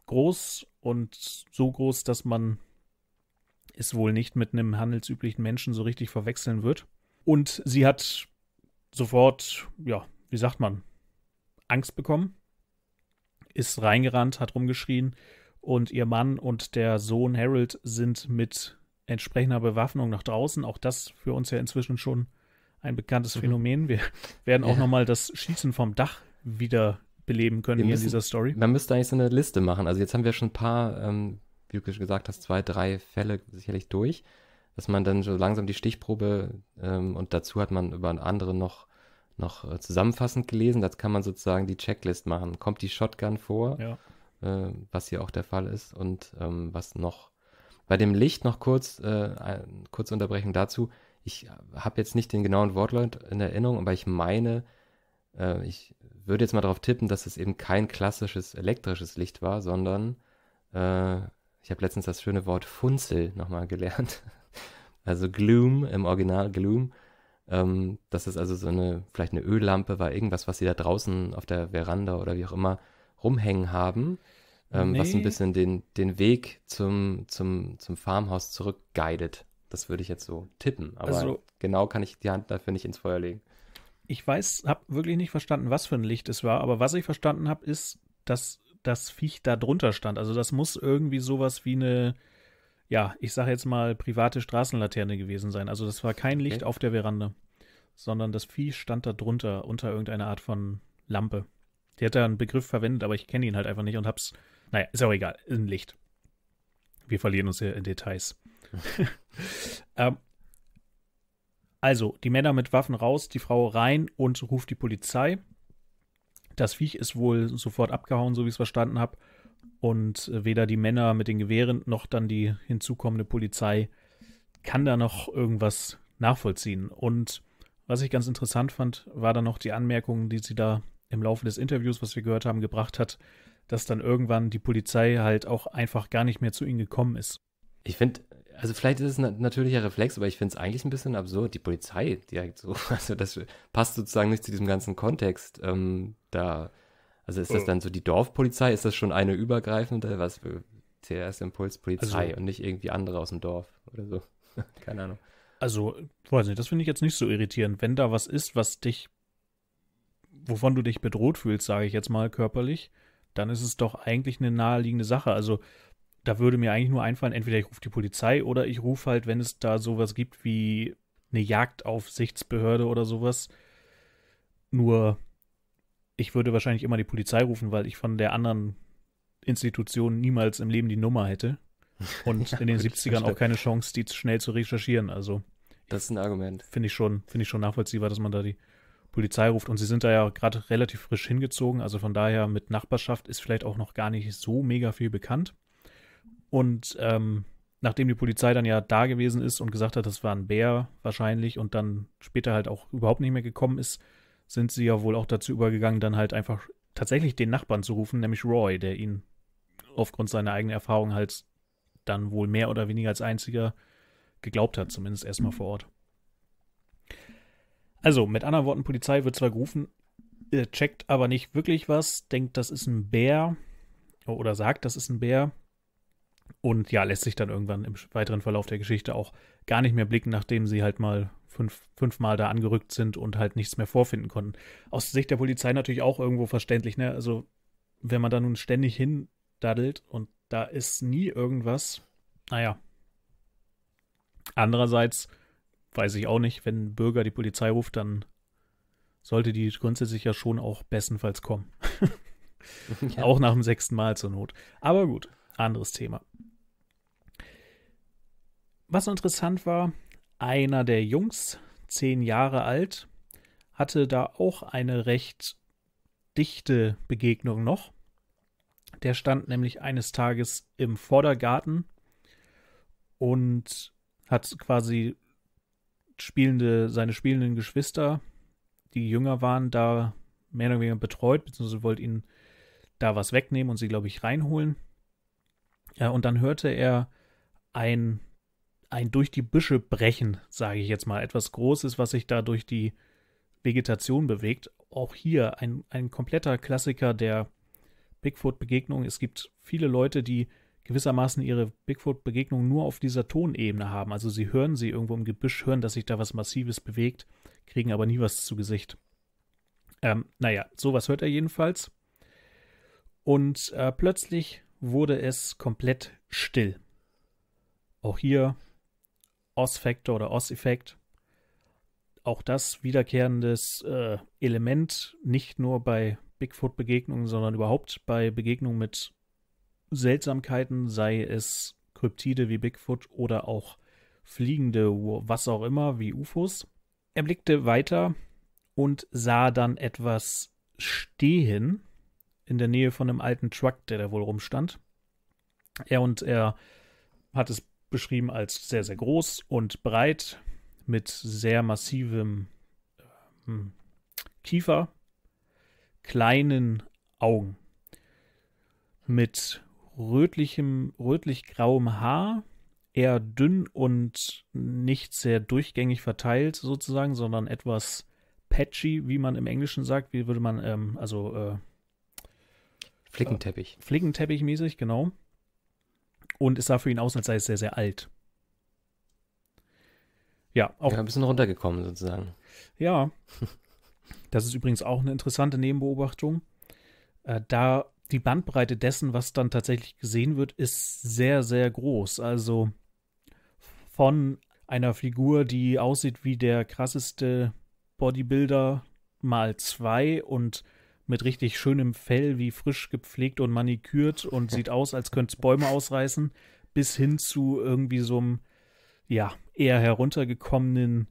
A: groß und so groß, dass man es wohl nicht mit einem handelsüblichen Menschen so richtig verwechseln wird. Und sie hat sofort, ja, wie sagt man, Angst bekommen, ist reingerannt, hat rumgeschrien und ihr Mann und der Sohn Harold sind mit entsprechender Bewaffnung nach draußen. Auch das für uns ja inzwischen schon ein bekanntes mhm. Phänomen. Wir werden auch ja. nochmal das Schießen vom Dach wieder beleben können wir müssen, in dieser Story.
B: Man müsste eigentlich so eine Liste machen. Also jetzt haben wir schon ein paar, ähm, wie du gesagt hast, zwei, drei Fälle sicherlich durch, dass man dann so langsam die Stichprobe ähm, und dazu hat man über andere noch noch äh, zusammenfassend gelesen. Das kann man sozusagen die Checklist machen. Kommt die Shotgun vor? Ja äh, was hier auch der Fall ist und ähm, was noch. Bei dem Licht noch kurz, äh, kurze Unterbrechung dazu. Ich habe jetzt nicht den genauen Wortlaut in Erinnerung, aber ich meine, äh, ich würde jetzt mal darauf tippen, dass es eben kein klassisches elektrisches Licht war, sondern äh, ich habe letztens das schöne Wort Funzel nochmal gelernt. Also Gloom im Original Gloom. Ähm, das ist also so eine, vielleicht eine Öllampe war, irgendwas, was sie da draußen auf der Veranda oder wie auch immer rumhängen haben, ähm, nee. was ein bisschen den, den Weg zum, zum, zum Farmhaus zurückguidet. Das würde ich jetzt so tippen, aber also, genau kann ich die Hand dafür nicht ins Feuer legen.
A: Ich weiß, habe wirklich nicht verstanden, was für ein Licht es war, aber was ich verstanden habe, ist, dass das Viech da drunter stand. Also das muss irgendwie sowas wie eine, ja, ich sage jetzt mal private Straßenlaterne gewesen sein. Also das war kein Licht okay. auf der Veranda, sondern das Viech stand da drunter unter irgendeiner Art von Lampe. Die hat da einen Begriff verwendet, aber ich kenne ihn halt einfach nicht und hab's. Naja, ist auch egal. Ist Ein Licht. Wir verlieren uns hier in Details. ähm, also, die Männer mit Waffen raus, die Frau rein und ruft die Polizei. Das Viech ist wohl sofort abgehauen, so wie ich es verstanden habe. Und äh, weder die Männer mit den Gewehren noch dann die hinzukommende Polizei kann da noch irgendwas nachvollziehen. Und was ich ganz interessant fand, war dann noch die Anmerkung, die sie da im Laufe des Interviews, was wir gehört haben, gebracht hat, dass dann irgendwann die Polizei halt auch einfach gar nicht mehr zu ihnen gekommen ist. Ich finde, also vielleicht ist es ein natürlicher Reflex, aber ich
B: finde es eigentlich ein bisschen absurd, die Polizei direkt so. Also das passt sozusagen nicht zu diesem ganzen Kontext. Ähm, da, also ist das oh. dann so die Dorfpolizei? Ist das schon eine übergreifende, was
A: für CRS Impuls Polizei also, und nicht irgendwie andere aus dem Dorf oder so? Keine Ahnung. Also, weiß nicht, das finde ich jetzt nicht so irritierend. Wenn da was ist, was dich wovon du dich bedroht fühlst, sage ich jetzt mal körperlich, dann ist es doch eigentlich eine naheliegende Sache. Also da würde mir eigentlich nur einfallen, entweder ich rufe die Polizei oder ich rufe halt, wenn es da sowas gibt wie eine Jagdaufsichtsbehörde oder sowas. Nur ich würde wahrscheinlich immer die Polizei rufen, weil ich von der anderen Institution niemals im Leben die Nummer hätte. Und ja, in den 70ern auch keine Chance, die schnell zu recherchieren. Also das ist ein Argument. Finde ich schon, finde ich schon nachvollziehbar, dass man da die Polizei ruft. Und sie sind da ja gerade relativ frisch hingezogen. Also von daher mit Nachbarschaft ist vielleicht auch noch gar nicht so mega viel bekannt. Und ähm, nachdem die Polizei dann ja da gewesen ist und gesagt hat, das war ein Bär wahrscheinlich und dann später halt auch überhaupt nicht mehr gekommen ist, sind sie ja wohl auch dazu übergegangen, dann halt einfach tatsächlich den Nachbarn zu rufen, nämlich Roy, der ihn aufgrund seiner eigenen Erfahrung halt dann wohl mehr oder weniger als einziger geglaubt hat, zumindest erstmal vor Ort. Also, mit anderen Worten, Polizei wird zwar gerufen, äh, checkt aber nicht wirklich was, denkt, das ist ein Bär oder sagt, das ist ein Bär. Und ja, lässt sich dann irgendwann im weiteren Verlauf der Geschichte auch gar nicht mehr blicken, nachdem sie halt mal fünf, fünfmal da angerückt sind und halt nichts mehr vorfinden konnten. Aus Sicht der Polizei natürlich auch irgendwo verständlich, ne? Also, wenn man da nun ständig hin daddelt und da ist nie irgendwas, naja. Andererseits weiß ich auch nicht. Wenn ein Bürger die Polizei ruft, dann sollte die grundsätzlich ja schon auch bestenfalls kommen. ja. Auch nach dem sechsten Mal zur Not. Aber gut, anderes Thema. Was interessant war, einer der Jungs, zehn Jahre alt, hatte da auch eine recht dichte Begegnung noch. Der stand nämlich eines Tages im Vordergarten und hat quasi spielende, seine spielenden Geschwister, die jünger waren, da mehr oder weniger betreut, beziehungsweise wollte ihnen da was wegnehmen und sie, glaube ich, reinholen. Ja, und dann hörte er ein, ein durch die Büsche brechen, sage ich jetzt mal, etwas Großes, was sich da durch die Vegetation bewegt. Auch hier ein, ein kompletter Klassiker der Bigfoot-Begegnung. Es gibt viele Leute, die gewissermaßen ihre Bigfoot-Begegnung nur auf dieser Tonebene haben. Also sie hören sie irgendwo im Gebüsch, hören, dass sich da was Massives bewegt, kriegen aber nie was zu Gesicht. Ähm, naja, sowas hört er jedenfalls. Und äh, plötzlich wurde es komplett still. Auch hier Oz-Factor oder Oz-Effekt. Auch das wiederkehrendes äh, Element, nicht nur bei Bigfoot-Begegnungen, sondern überhaupt bei Begegnungen mit Seltsamkeiten, sei es Kryptide wie Bigfoot oder auch fliegende, was auch immer, wie UFOs. Er blickte weiter und sah dann etwas stehen in der Nähe von einem alten Truck, der da wohl rumstand. Er und er hat es beschrieben als sehr, sehr groß und breit mit sehr massivem ähm, Kiefer, kleinen Augen, mit rötlichem, rötlich-grauem Haar, eher dünn und nicht sehr durchgängig verteilt sozusagen, sondern etwas patchy, wie man im Englischen sagt. Wie würde man, ähm, also äh, Flickenteppich. Äh, Flickenteppich mäßig, genau. Und es sah für ihn aus, als sei es sehr, sehr alt. Ja, auch. Ja, ein bisschen runtergekommen sozusagen. Ja. das ist übrigens auch eine interessante Nebenbeobachtung. Äh, da die Bandbreite dessen, was dann tatsächlich gesehen wird, ist sehr, sehr groß. Also von einer Figur, die aussieht wie der krasseste Bodybuilder mal zwei und mit richtig schönem Fell, wie frisch gepflegt und manikürt und sieht aus, als könnte es Bäume ausreißen, bis hin zu irgendwie so einem, ja, eher heruntergekommenen,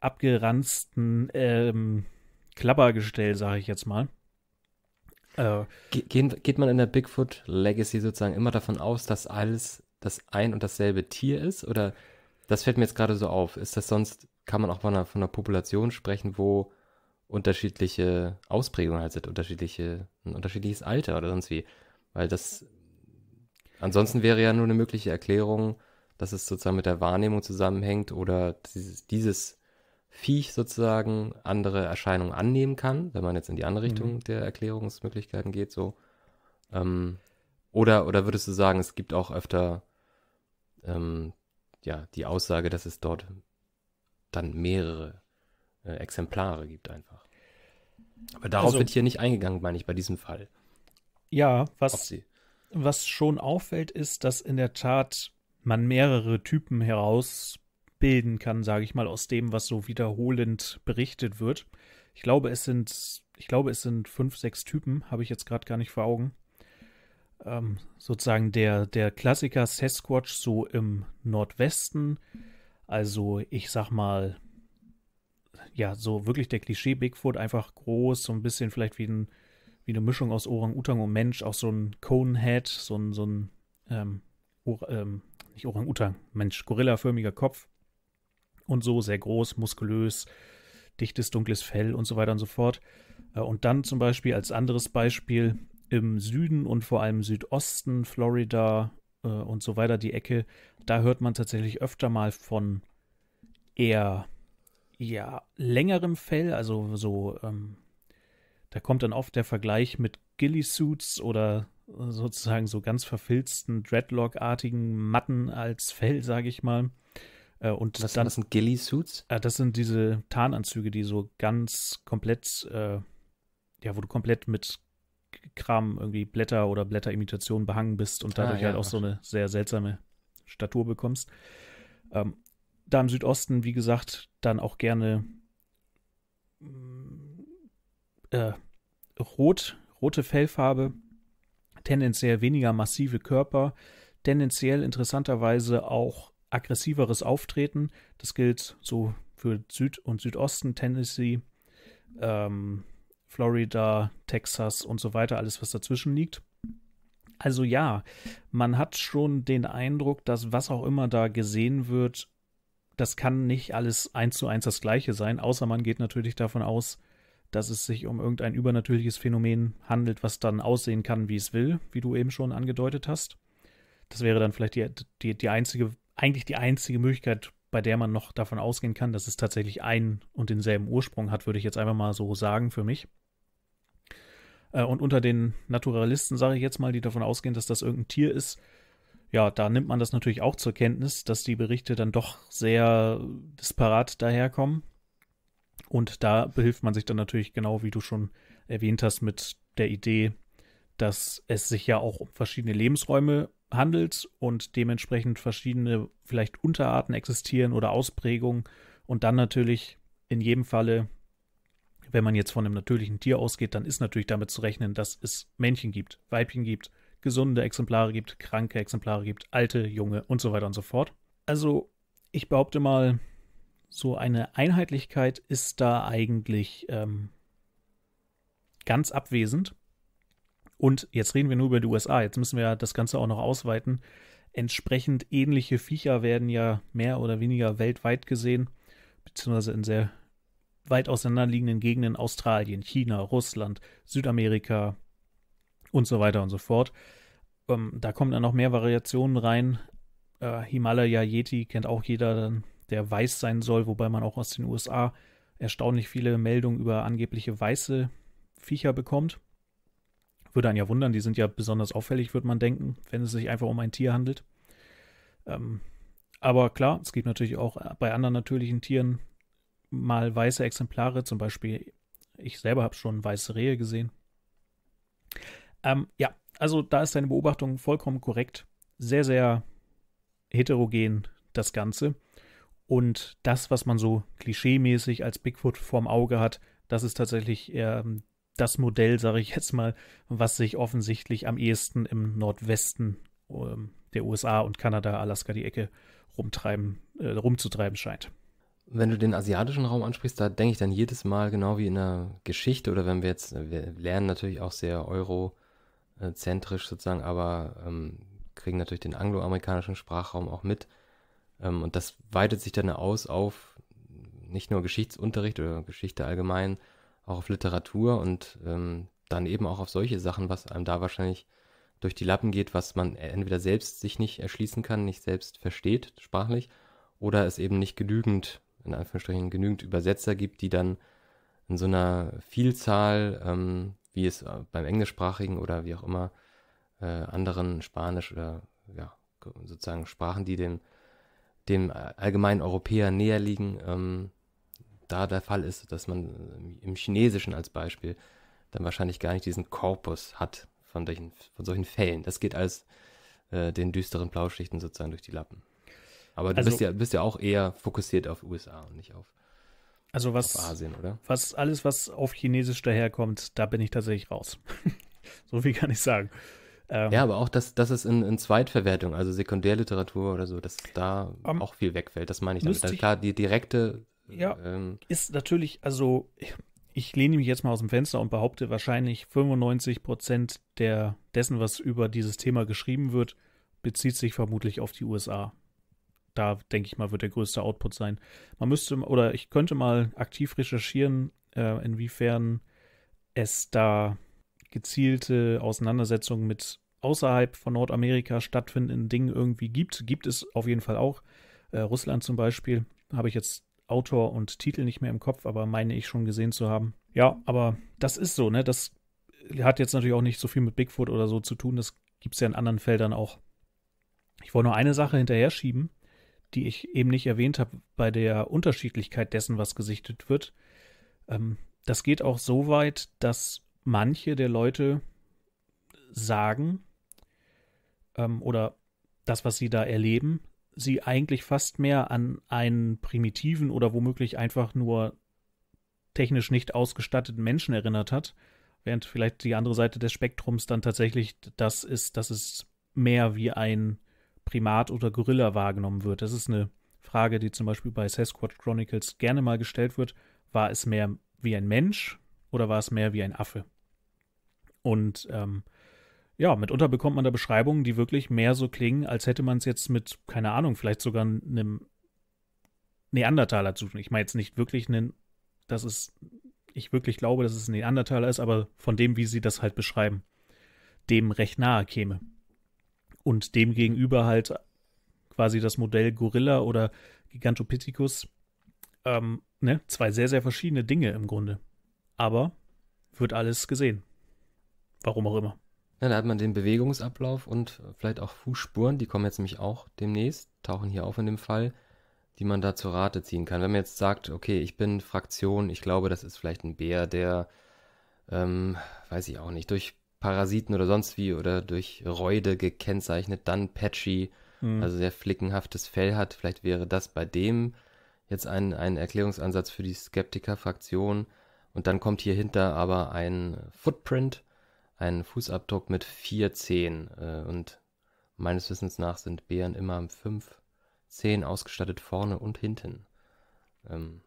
A: abgeranzten ähm, Klappergestell, sage ich jetzt mal. Äh, Ge geht, geht man in der Bigfoot Legacy sozusagen immer
B: davon aus, dass alles das ein und dasselbe Tier ist? Oder das fällt mir jetzt gerade so auf. Ist das sonst, kann man auch von einer, von einer Population sprechen, wo unterschiedliche Ausprägungen halt sind, unterschiedliche, ein unterschiedliches Alter oder sonst wie? Weil das, ansonsten wäre ja nur eine mögliche Erklärung, dass es sozusagen mit der Wahrnehmung zusammenhängt oder dieses, dieses Viech sozusagen andere Erscheinungen annehmen kann, wenn man jetzt in die andere mhm. Richtung mhm. der Erklärungsmöglichkeiten geht, so. Ähm, oder, oder würdest du sagen, es gibt auch öfter ähm, ja, die Aussage, dass es dort dann mehrere äh, Exemplare gibt einfach. Aber darauf also, wird hier nicht eingegangen, meine ich, bei diesem Fall.
A: Ja, was, was schon auffällt, ist, dass in der Tat man mehrere Typen heraus bilden kann, sage ich mal, aus dem, was so wiederholend berichtet wird. Ich glaube, es sind, ich glaube, es sind fünf, sechs Typen, habe ich jetzt gerade gar nicht vor Augen. Ähm, sozusagen der, der Klassiker Sasquatch so im Nordwesten. Also, ich sag mal, ja, so wirklich der Klischee Bigfoot, einfach groß, so ein bisschen vielleicht wie, ein, wie eine Mischung aus Orang-Utang und Mensch, auch so ein Conehead, so ein, so ein ähm, Or ähm, nicht Orang-Utang, Mensch, gorillaförmiger Kopf und so, sehr groß, muskulös, dichtes, dunkles Fell und so weiter und so fort. Äh, und dann zum Beispiel als anderes Beispiel im Süden und vor allem Südosten, Florida äh, und so weiter, die Ecke, da hört man tatsächlich öfter mal von eher ja, längerem Fell, also so, ähm, da kommt dann oft der Vergleich mit Ghillie-Suits oder äh, sozusagen so ganz verfilzten, Dreadlock-artigen Matten als Fell, sage ich mal. Äh, und was dann, das sind Ghillie-Suits? Äh, das sind diese Tarnanzüge, die so ganz komplett, äh, ja, wo du komplett mit Kram, irgendwie Blätter oder Blätterimitationen behangen bist und ah, dadurch ah, ja, halt auch so eine sehr seltsame Statur bekommst. Ähm, da im Südosten, wie gesagt, dann auch gerne mm, äh, rot, rote Fellfarbe, tendenziell weniger massive Körper, tendenziell interessanterweise auch aggressiveres Auftreten. Das gilt so für Süd- und Südosten, Tennessee, ähm, Florida, Texas und so weiter, alles was dazwischen liegt. Also ja, man hat schon den Eindruck, dass was auch immer da gesehen wird, das kann nicht alles eins zu eins das gleiche sein, außer man geht natürlich davon aus, dass es sich um irgendein übernatürliches Phänomen handelt, was dann aussehen kann, wie es will, wie du eben schon angedeutet hast. Das wäre dann vielleicht die, die, die einzige eigentlich die einzige Möglichkeit, bei der man noch davon ausgehen kann, dass es tatsächlich einen und denselben Ursprung hat, würde ich jetzt einfach mal so sagen für mich. Äh, und unter den Naturalisten sage ich jetzt mal, die davon ausgehen, dass das irgendein Tier ist, ja, da nimmt man das natürlich auch zur Kenntnis, dass die Berichte dann doch sehr disparat daherkommen. Und da behilft man sich dann natürlich genau, wie du schon erwähnt hast, mit der Idee, dass es sich ja auch um verschiedene Lebensräume handelt und dementsprechend verschiedene vielleicht Unterarten existieren oder Ausprägungen und dann natürlich in jedem Falle, wenn man jetzt von einem natürlichen Tier ausgeht, dann ist natürlich damit zu rechnen, dass es Männchen gibt, Weibchen gibt, gesunde Exemplare gibt, kranke Exemplare gibt, alte, junge und so weiter und so fort. Also ich behaupte mal, so eine Einheitlichkeit ist da eigentlich ähm, ganz abwesend. Und jetzt reden wir nur über die USA, jetzt müssen wir das Ganze auch noch ausweiten. Entsprechend ähnliche Viecher werden ja mehr oder weniger weltweit gesehen, beziehungsweise in sehr weit auseinanderliegenden Gegenden Australien, China, Russland, Südamerika und so weiter und so fort. Ähm, da kommen dann noch mehr Variationen rein. Äh, Himalaya Yeti kennt auch jeder, der weiß sein soll, wobei man auch aus den USA erstaunlich viele Meldungen über angebliche weiße Viecher bekommt. Würde einen ja wundern, die sind ja besonders auffällig, würde man denken, wenn es sich einfach um ein Tier handelt. Ähm, aber klar, es gibt natürlich auch bei anderen natürlichen Tieren mal weiße Exemplare, zum Beispiel, ich selber habe schon weiße Rehe gesehen. Ähm, ja, also da ist deine Beobachtung vollkommen korrekt. Sehr, sehr heterogen das Ganze. Und das, was man so klischeemäßig als Bigfoot vorm Auge hat, das ist tatsächlich ähm, das Modell, sage ich jetzt mal, was sich offensichtlich am ehesten im Nordwesten ähm, der USA und Kanada, Alaska die Ecke rumtreiben, äh, rumzutreiben scheint.
B: Wenn du den asiatischen Raum ansprichst, da denke ich dann jedes Mal, genau wie in der Geschichte oder wenn wir jetzt, wir lernen natürlich auch sehr eurozentrisch sozusagen, aber ähm, kriegen natürlich den angloamerikanischen Sprachraum auch mit. Ähm, und das weitet sich dann aus auf nicht nur Geschichtsunterricht oder Geschichte allgemein, auch auf Literatur und ähm, dann eben auch auf solche Sachen, was einem da wahrscheinlich durch die Lappen geht, was man e, entweder selbst sich nicht erschließen kann, nicht selbst versteht sprachlich, oder es eben nicht genügend, in Anführungsstrichen, genügend Übersetzer gibt, die dann in so einer Vielzahl, ähm, wie es äh, beim englischsprachigen oder wie auch immer äh, anderen Spanisch oder ja, sozusagen Sprachen, die dem, dem äh, allgemeinen Europäer näher liegen, ähm, da der Fall ist, dass man äh, im Chinesischen als Beispiel dann wahrscheinlich gar nicht diesen Korpus hat von solchen, von solchen Fällen. Das geht als äh, den düsteren Blauschichten sozusagen durch die Lappen. Aber du also, bist, ja, bist ja auch eher fokussiert auf USA und nicht auf,
A: also was, auf Asien, oder? Was alles, was auf Chinesisch daherkommt, da bin ich tatsächlich raus. so viel kann ich sagen. Ähm, ja, aber auch, dass, dass es in, in
B: Zweitverwertung, also Sekundärliteratur oder so, dass da um, auch viel wegfällt. Das meine ich damit. Dann, klar, die
A: direkte ja, ähm, ist natürlich, also ich lehne mich jetzt mal aus dem Fenster und behaupte wahrscheinlich 95 Prozent der, dessen, was über dieses Thema geschrieben wird, bezieht sich vermutlich auf die USA. Da denke ich mal, wird der größte Output sein. Man müsste oder ich könnte mal aktiv recherchieren, äh, inwiefern es da gezielte Auseinandersetzungen mit außerhalb von Nordamerika stattfindenden Dingen irgendwie gibt. Gibt es auf jeden Fall auch. Äh, Russland zum Beispiel habe ich jetzt Autor und Titel nicht mehr im Kopf, aber meine ich schon gesehen zu haben. Ja, aber das ist so, ne? Das hat jetzt natürlich auch nicht so viel mit Bigfoot oder so zu tun. Das gibt es ja in anderen Feldern auch. Ich wollte nur eine Sache hinterher schieben, die ich eben nicht erwähnt habe bei der Unterschiedlichkeit dessen, was gesichtet wird. Ähm, das geht auch so weit, dass manche der Leute sagen ähm, oder das, was sie da erleben, sie eigentlich fast mehr an einen primitiven oder womöglich einfach nur technisch nicht ausgestatteten Menschen erinnert hat, während vielleicht die andere Seite des Spektrums dann tatsächlich das ist, dass es mehr wie ein Primat oder Gorilla wahrgenommen wird. Das ist eine Frage, die zum Beispiel bei Sasquatch Chronicles gerne mal gestellt wird. War es mehr wie ein Mensch oder war es mehr wie ein Affe? Und ähm, ja, mitunter bekommt man da Beschreibungen, die wirklich mehr so klingen, als hätte man es jetzt mit, keine Ahnung, vielleicht sogar einem Neandertaler zu tun. Ich meine jetzt nicht wirklich einen, das ist, ich wirklich glaube, dass es ein Neandertaler ist, aber von dem, wie sie das halt beschreiben, dem recht nahe käme. Und dem gegenüber halt quasi das Modell Gorilla oder Gigantopithecus, ähm, ne, zwei sehr, sehr verschiedene Dinge im Grunde. Aber wird alles gesehen. Warum auch immer. Ja, da hat man den Bewegungsablauf und vielleicht auch
B: Fußspuren, die kommen jetzt nämlich auch demnächst, tauchen hier auf in dem Fall, die man da zur Rate ziehen kann. Wenn man jetzt sagt, okay, ich bin Fraktion, ich glaube, das ist vielleicht ein Bär, der, ähm, weiß ich auch nicht, durch Parasiten oder sonst wie oder durch Räude gekennzeichnet, dann patchy, mhm. also sehr flickenhaftes Fell hat. Vielleicht wäre das bei dem jetzt ein, ein Erklärungsansatz für die Skeptiker-Fraktion. Und dann kommt hier hinter aber ein Footprint, einen Fußabdruck mit vier Zehen. Äh, und meines Wissens nach sind Bären immer mit fünf Zehen ausgestattet, vorne und hinten. Ähm,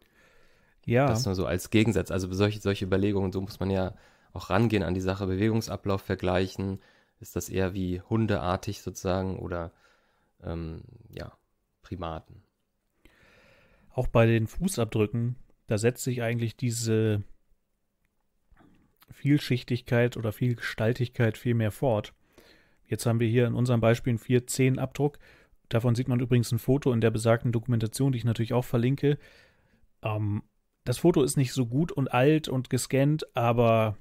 B: ja. Das nur so als Gegensatz. Also solche, solche Überlegungen, so muss man ja auch rangehen an die Sache. Bewegungsablauf vergleichen. Ist das eher wie hundeartig sozusagen
A: oder ähm, ja, Primaten? Auch bei den Fußabdrücken, da setzt sich eigentlich diese Vielschichtigkeit oder Vielgestaltigkeit viel mehr fort. Jetzt haben wir hier in unserem Beispiel einen 4 10 Abdruck. Davon sieht man übrigens ein Foto in der besagten Dokumentation, die ich natürlich auch verlinke. Ähm, das Foto ist nicht so gut und alt und gescannt, aber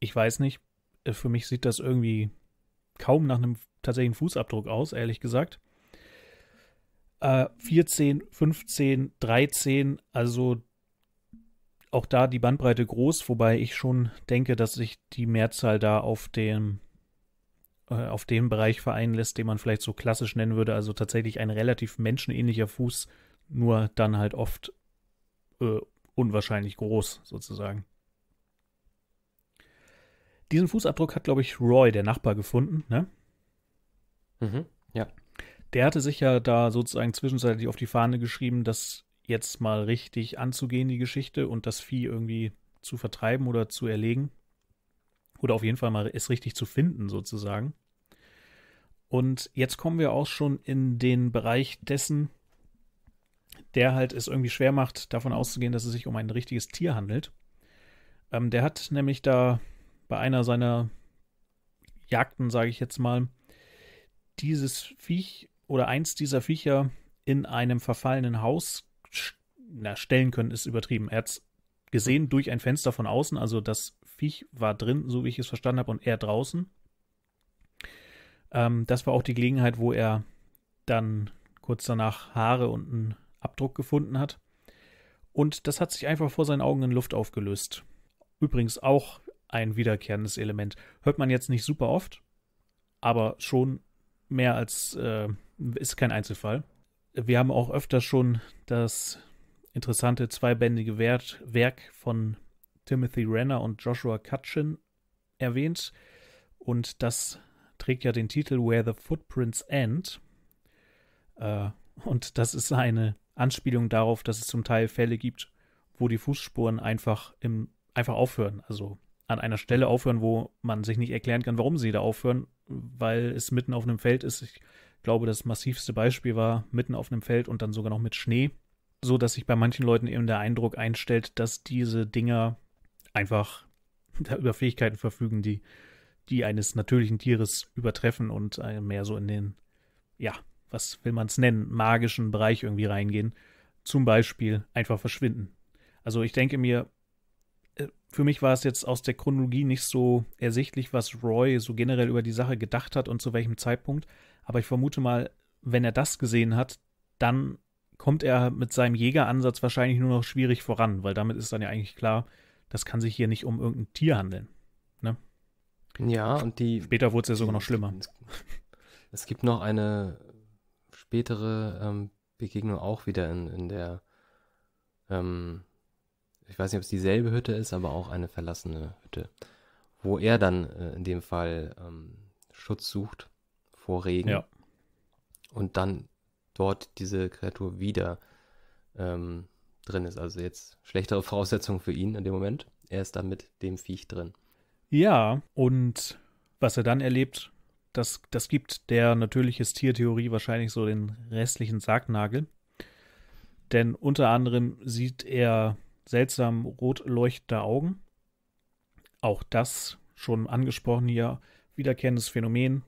A: ich weiß nicht. Äh, für mich sieht das irgendwie kaum nach einem tatsächlichen Fußabdruck aus, ehrlich gesagt. Äh, 14, 15, 13, also auch da die Bandbreite groß, wobei ich schon denke, dass sich die Mehrzahl da auf dem äh, auf den Bereich vereinen lässt, den man vielleicht so klassisch nennen würde, also tatsächlich ein relativ menschenähnlicher Fuß, nur dann halt oft äh, unwahrscheinlich groß sozusagen. Diesen Fußabdruck hat, glaube ich, Roy, der Nachbar, gefunden, ne? Mhm, ja. Der hatte sich ja da sozusagen zwischenzeitlich auf die Fahne geschrieben, dass jetzt mal richtig anzugehen, die Geschichte, und das Vieh irgendwie zu vertreiben oder zu erlegen. Oder auf jeden Fall mal es richtig zu finden, sozusagen. Und jetzt kommen wir auch schon in den Bereich dessen, der halt es irgendwie schwer macht, davon auszugehen, dass es sich um ein richtiges Tier handelt. Ähm, der hat nämlich da bei einer seiner Jagden, sage ich jetzt mal, dieses Viech oder eins dieser Viecher in einem verfallenen Haus na, stellen können, ist übertrieben. Er hat es gesehen durch ein Fenster von außen, also das Viech war drin, so wie ich es verstanden habe, und er draußen. Ähm, das war auch die Gelegenheit, wo er dann kurz danach Haare und einen Abdruck gefunden hat. Und das hat sich einfach vor seinen Augen in Luft aufgelöst. Übrigens auch ein wiederkehrendes Element. Hört man jetzt nicht super oft, aber schon mehr als äh, ist kein Einzelfall wir haben auch öfter schon das interessante zweibändige Werk von Timothy Renner und Joshua Cutchin erwähnt. Und das trägt ja den Titel Where the Footprints End. Äh, und das ist eine Anspielung darauf, dass es zum Teil Fälle gibt, wo die Fußspuren einfach, im, einfach aufhören. Also an einer Stelle aufhören, wo man sich nicht erklären kann, warum sie da aufhören, weil es mitten auf einem Feld ist. Ich glaube, das massivste Beispiel war mitten auf einem Feld und dann sogar noch mit Schnee, so dass sich bei manchen Leuten eben der Eindruck einstellt, dass diese Dinger einfach über Fähigkeiten verfügen, die die eines natürlichen Tieres übertreffen und äh, mehr so in den, ja, was will man es nennen, magischen Bereich irgendwie reingehen. Zum Beispiel einfach verschwinden. Also ich denke mir, für mich war es jetzt aus der Chronologie nicht so ersichtlich, was Roy so generell über die Sache gedacht hat und zu welchem Zeitpunkt. Aber ich vermute mal, wenn er das gesehen hat, dann kommt er mit seinem Jägeransatz wahrscheinlich nur noch schwierig voran, weil damit ist dann ja eigentlich klar, das kann sich hier nicht um irgendein Tier handeln. Ne? Ja, und die. Später wurde es ja sogar noch schlimmer.
B: Es gibt noch eine spätere ähm, Begegnung auch wieder in, in der ähm, ich weiß nicht, ob es dieselbe Hütte ist, aber auch eine verlassene Hütte, wo er dann äh, in dem Fall ähm, Schutz sucht vor Regen ja. und dann dort diese Kreatur wieder ähm, drin ist. Also jetzt schlechtere Voraussetzungen für ihn in dem Moment. Er ist dann mit dem Viech drin.
A: Ja, und was er dann erlebt, das, das gibt der natürliches Tiertheorie wahrscheinlich so den restlichen Sargnagel. Denn unter anderem sieht er seltsam rot leuchtende Augen. Auch das schon angesprochen hier, wiederkehrendes Phänomen.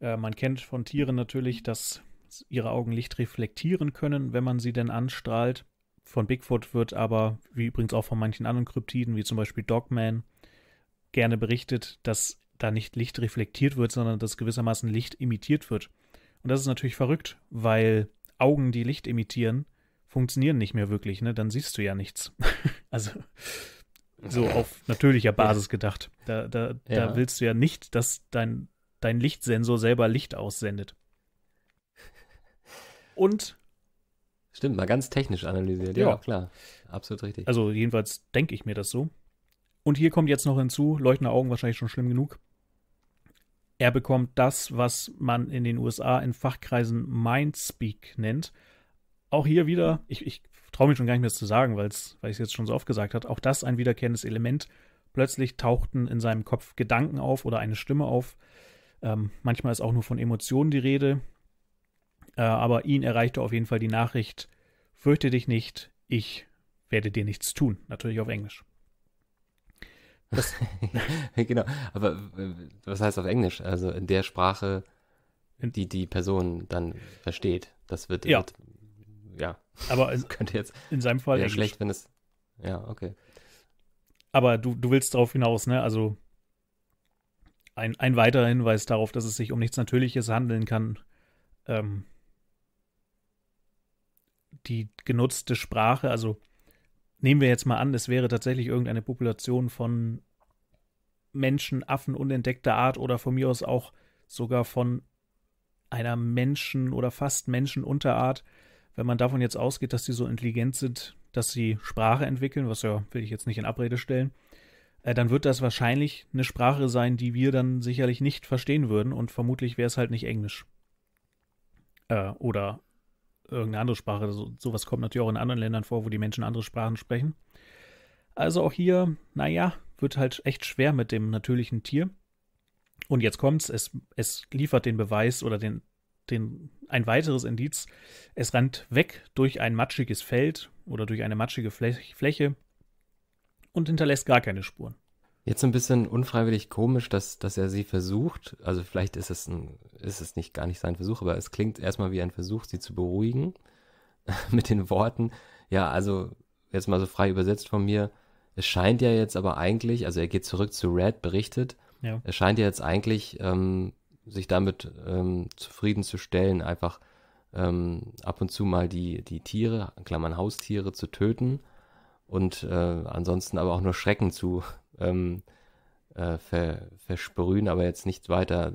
A: Äh, man kennt von Tieren natürlich, dass ihre Augen Licht reflektieren können, wenn man sie denn anstrahlt. Von Bigfoot wird aber, wie übrigens auch von manchen anderen Kryptiden, wie zum Beispiel Dogman, gerne berichtet, dass da nicht Licht reflektiert wird, sondern dass gewissermaßen Licht imitiert wird. Und das ist natürlich verrückt, weil Augen, die Licht imitieren, funktionieren nicht mehr wirklich, ne? Dann siehst du ja nichts. also so auf natürlicher Basis gedacht. Da, da, ja. da willst du ja nicht, dass dein, dein Lichtsensor selber Licht aussendet. Und Stimmt, mal ganz technisch analysiert. Ja, ja klar. Absolut richtig. Also jedenfalls denke ich mir das so. Und hier kommt jetzt noch hinzu, leuchtende Augen wahrscheinlich schon schlimm genug. Er bekommt das, was man in den USA in Fachkreisen Mindspeak nennt auch hier wieder, ich, ich traue mich schon gar nicht mehr zu sagen, weil ich es jetzt schon so oft gesagt habe, auch das ein wiederkehrendes Element. Plötzlich tauchten in seinem Kopf Gedanken auf oder eine Stimme auf. Ähm, manchmal ist auch nur von Emotionen die Rede. Äh, aber ihn erreichte auf jeden Fall die Nachricht, fürchte dich nicht, ich werde dir nichts tun. Natürlich auf Englisch.
B: genau, aber äh, was heißt auf Englisch? Also in der Sprache, die die Person dann versteht. Das wird, ja. wird ja. Aber in, könnte jetzt in seinem Fall wäre schlecht, wenn es. Ja, okay.
A: Aber du, du willst darauf hinaus, ne? Also ein, ein weiterer Hinweis darauf, dass es sich um nichts Natürliches handeln kann. Ähm, die genutzte Sprache, also nehmen wir jetzt mal an, es wäre tatsächlich irgendeine Population von Menschen, Affen unentdeckter Art oder von mir aus auch sogar von einer Menschen- oder fast Menschen-Unterart, wenn man davon jetzt ausgeht, dass sie so intelligent sind, dass sie Sprache entwickeln, was ja will ich jetzt nicht in Abrede stellen, äh, dann wird das wahrscheinlich eine Sprache sein, die wir dann sicherlich nicht verstehen würden und vermutlich wäre es halt nicht Englisch. Äh, oder irgendeine andere Sprache. So, sowas kommt natürlich auch in anderen Ländern vor, wo die Menschen andere Sprachen sprechen. Also auch hier, naja, wird halt echt schwer mit dem natürlichen Tier. Und jetzt kommt's, es, es liefert den Beweis oder den, den, ein weiteres Indiz. Es rennt weg durch ein matschiges Feld oder durch eine matschige Fläche und hinterlässt gar keine Spuren.
B: Jetzt ein bisschen unfreiwillig komisch, dass, dass er sie versucht. Also vielleicht ist es, ein, ist es nicht gar nicht sein Versuch, aber es klingt erstmal wie ein Versuch, sie zu beruhigen. Mit den Worten, ja, also jetzt mal so frei übersetzt von mir, es scheint ja jetzt aber eigentlich, also er geht zurück zu Red, berichtet, ja. es scheint ja jetzt eigentlich ähm, sich damit ähm, stellen, einfach ähm, ab und zu mal die, die Tiere, Klammern Haustiere, zu töten und äh, ansonsten aber auch nur Schrecken zu ähm, äh, ver, versprühen, aber jetzt nicht weiter,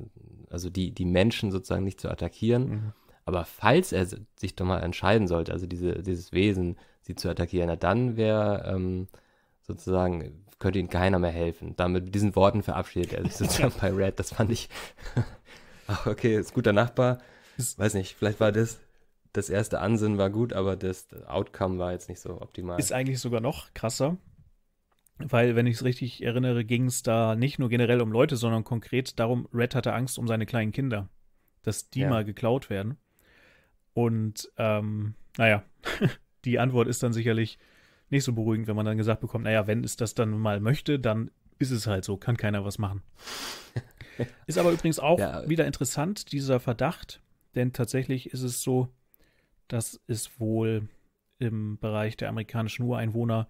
B: also die, die Menschen sozusagen nicht zu attackieren. Mhm. Aber falls er sich doch mal entscheiden sollte, also diese, dieses Wesen, sie zu attackieren, na, dann wäre ähm, sozusagen, könnte ihnen keiner mehr helfen. Damit, mit diesen Worten verabschiedet er sich sozusagen bei Red. Das fand ich Ach, okay, ist guter Nachbar. Weiß nicht, vielleicht war das, das erste Ansinnen war gut, aber das Outcome war jetzt nicht so optimal.
A: Ist eigentlich sogar noch krasser, weil, wenn ich es richtig erinnere, ging es da nicht nur generell um Leute, sondern konkret darum, Red hatte Angst um seine kleinen Kinder, dass die ja. mal geklaut werden. Und ähm, naja, die Antwort ist dann sicherlich nicht so beruhigend, wenn man dann gesagt bekommt, naja, wenn es das dann mal möchte, dann ist es halt so, kann keiner was machen. Ist aber übrigens auch ja. wieder interessant, dieser Verdacht, denn tatsächlich ist es so, dass es wohl im Bereich der amerikanischen Ureinwohner,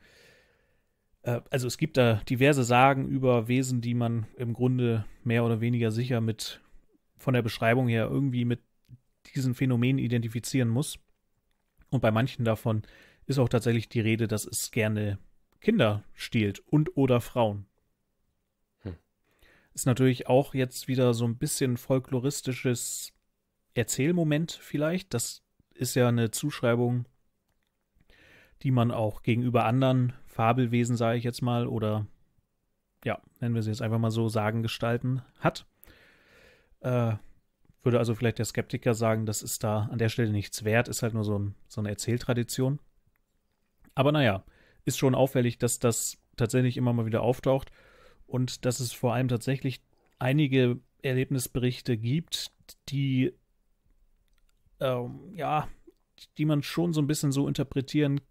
A: äh, also es gibt da diverse Sagen über Wesen, die man im Grunde mehr oder weniger sicher mit, von der Beschreibung her, irgendwie mit diesen Phänomenen identifizieren muss. Und bei manchen davon ist auch tatsächlich die Rede, dass es gerne Kinder stiehlt und oder Frauen. Ist natürlich auch jetzt wieder so ein bisschen folkloristisches Erzählmoment vielleicht. Das ist ja eine Zuschreibung, die man auch gegenüber anderen Fabelwesen, sage ich jetzt mal, oder ja, nennen wir sie jetzt einfach mal so, Sagen gestalten hat. Äh, würde also vielleicht der Skeptiker sagen, das ist da an der Stelle nichts wert, ist halt nur so, ein, so eine Erzähltradition. Aber naja, ist schon auffällig, dass das tatsächlich immer mal wieder auftaucht und dass es vor allem tatsächlich einige Erlebnisberichte gibt, die ähm, ja, die man schon so ein bisschen so interpretieren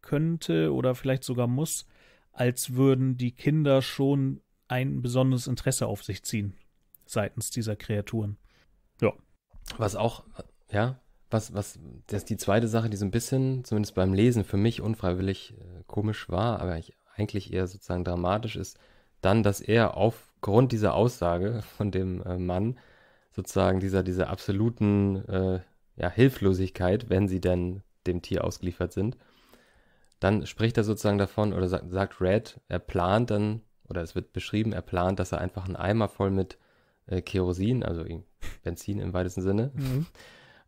A: könnte oder vielleicht sogar muss, als würden die Kinder schon ein besonderes Interesse auf sich ziehen seitens dieser Kreaturen. Ja. Was auch,
B: ja, was, was, das ist die zweite Sache, die so ein bisschen, zumindest beim Lesen, für mich unfreiwillig äh, komisch war, aber ich, eigentlich eher sozusagen dramatisch ist, dann, dass er aufgrund dieser Aussage von dem äh, Mann sozusagen dieser, dieser absoluten äh, ja, Hilflosigkeit, wenn sie denn dem Tier ausgeliefert sind, dann spricht er sozusagen davon oder sagt, sagt Red, er plant dann, oder es wird beschrieben, er plant, dass er einfach einen Eimer voll mit äh, Kerosin, also Benzin im weitesten Sinne, mhm.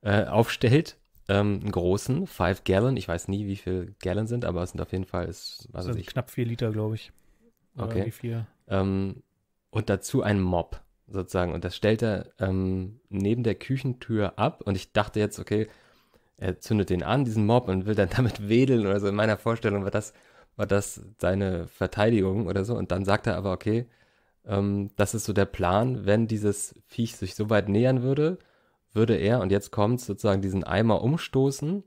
B: Äh, aufstellt ähm, einen großen, 5 Gallon. Ich weiß nie, wie viel Gallon sind, aber es sind auf jeden Fall. Ist, also
A: knapp 4 Liter, glaube ich. Okay. vier.
B: Ähm, und dazu ein Mob sozusagen. Und das stellt er ähm, neben der Küchentür ab. Und ich dachte jetzt, okay, er zündet den an, diesen Mob, und will dann damit wedeln oder so. In meiner Vorstellung war das, war das seine Verteidigung oder so. Und dann sagt er aber, okay, ähm, das ist so der Plan, wenn dieses Viech sich so weit nähern würde, würde er, und jetzt kommt sozusagen diesen Eimer umstoßen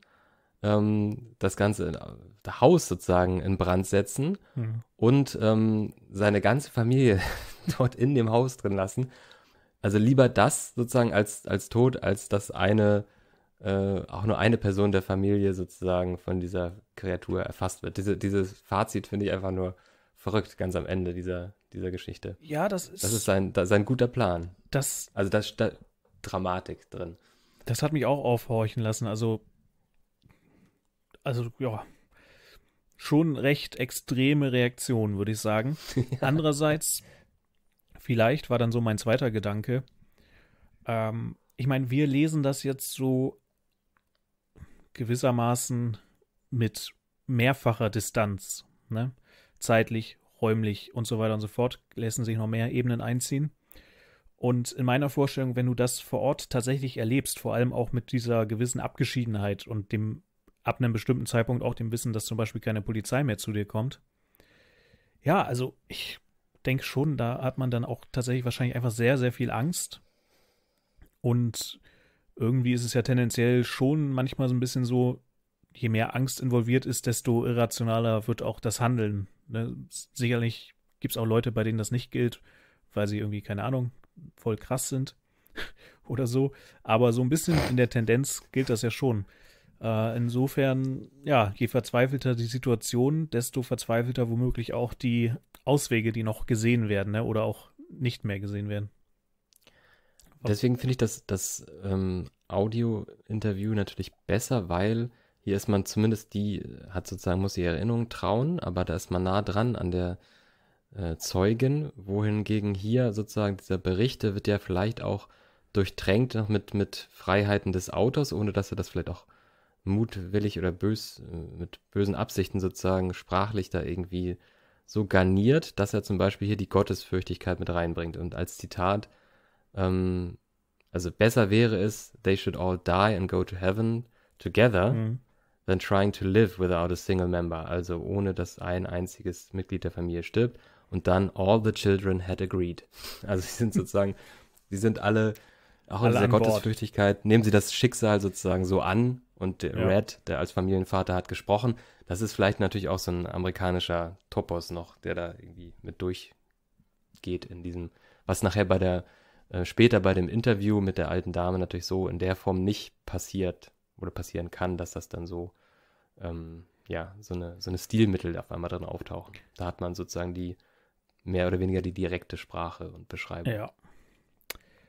B: ähm, das ganze das äh, Haus sozusagen in Brand setzen mhm. und ähm, seine ganze Familie dort in dem Haus drin lassen. Also lieber das sozusagen als, als Tod, als dass eine, äh, auch nur eine Person der Familie sozusagen von dieser Kreatur erfasst wird. Diese, dieses Fazit finde ich einfach nur verrückt, ganz am Ende dieser, dieser Geschichte. Ja, das ist. Das ist sein, da, sein guter Plan. Das. Also da ist Dramatik
A: drin. Das hat mich auch aufhorchen lassen. Also also ja, schon recht extreme Reaktion, würde ich sagen. Andererseits, vielleicht war dann so mein zweiter Gedanke, ähm, ich meine, wir lesen das jetzt so gewissermaßen mit mehrfacher Distanz, ne? zeitlich, räumlich und so weiter und so fort, lassen sich noch mehr Ebenen einziehen. Und in meiner Vorstellung, wenn du das vor Ort tatsächlich erlebst, vor allem auch mit dieser gewissen Abgeschiedenheit und dem ab einem bestimmten Zeitpunkt auch dem Wissen, dass zum Beispiel keine Polizei mehr zu dir kommt. Ja, also ich denke schon, da hat man dann auch tatsächlich wahrscheinlich einfach sehr, sehr viel Angst. Und irgendwie ist es ja tendenziell schon manchmal so ein bisschen so, je mehr Angst involviert ist, desto irrationaler wird auch das Handeln. Ne? Sicherlich gibt es auch Leute, bei denen das nicht gilt, weil sie irgendwie, keine Ahnung, voll krass sind oder so. Aber so ein bisschen in der Tendenz gilt das ja schon. Äh, insofern, ja, je verzweifelter die Situation, desto verzweifelter womöglich auch die Auswege, die noch gesehen werden ne? oder auch nicht mehr gesehen werden.
B: Deswegen finde ich das, das ähm, Audio-Interview natürlich besser, weil hier ist man zumindest die, hat sozusagen, muss die Erinnerung trauen, aber da ist man nah dran an der äh, Zeugin, wohingegen hier sozusagen dieser Berichte wird ja vielleicht auch durchtränkt ne, mit, mit Freiheiten des Autors, ohne dass er das vielleicht auch mutwillig oder bös, äh, mit bösen Absichten sozusagen sprachlich da irgendwie so garniert, dass er zum Beispiel hier die Gottesfürchtigkeit mit reinbringt. Und als Zitat, ähm, also besser wäre es, they should all die and go to heaven together, mhm. than trying to live without a single member, also ohne dass ein einziges Mitglied der Familie stirbt. Und dann all the children had agreed. Also sie sind sozusagen, sie sind alle, auch alle in dieser Gottesfürchtigkeit, nehmen sie das Schicksal sozusagen so an und ja. Red, der als Familienvater hat gesprochen. Das ist vielleicht natürlich auch so ein amerikanischer Topos noch, der da irgendwie mit durchgeht in diesem, was nachher bei der, äh, später bei dem Interview mit der alten Dame natürlich so in der Form nicht passiert oder passieren kann, dass das dann so, ähm, ja, so eine, so eine Stilmittel auf einmal drin auftauchen. Da hat man sozusagen die, mehr oder weniger die direkte Sprache und Beschreibung. Ja.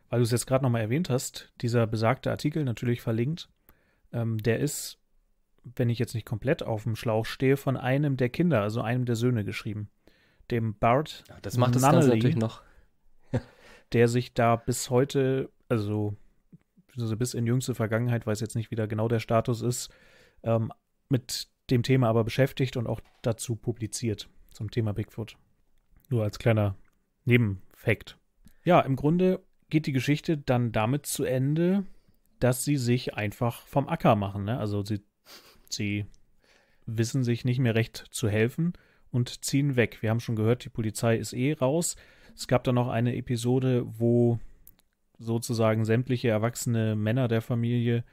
A: Weil du es jetzt gerade nochmal erwähnt hast, dieser besagte Artikel, natürlich verlinkt, ähm, der ist, wenn ich jetzt nicht komplett auf dem Schlauch stehe, von einem der Kinder, also einem der Söhne geschrieben. Dem Bart. Ja, das macht Nunnally, das Ganze natürlich noch. der sich da bis heute, also, also bis in jüngste Vergangenheit, weiß jetzt nicht, wie da genau der Status ist, ähm, mit dem Thema aber beschäftigt und auch dazu publiziert, zum Thema Bigfoot. Nur als kleiner Nebenfakt. Ja, im Grunde geht die Geschichte dann damit zu Ende, dass sie sich einfach vom Acker machen. Ne? Also sie, sie wissen sich nicht mehr recht zu helfen und ziehen weg. Wir haben schon gehört, die Polizei ist eh raus. Es gab dann noch eine Episode, wo sozusagen sämtliche erwachsene Männer der Familie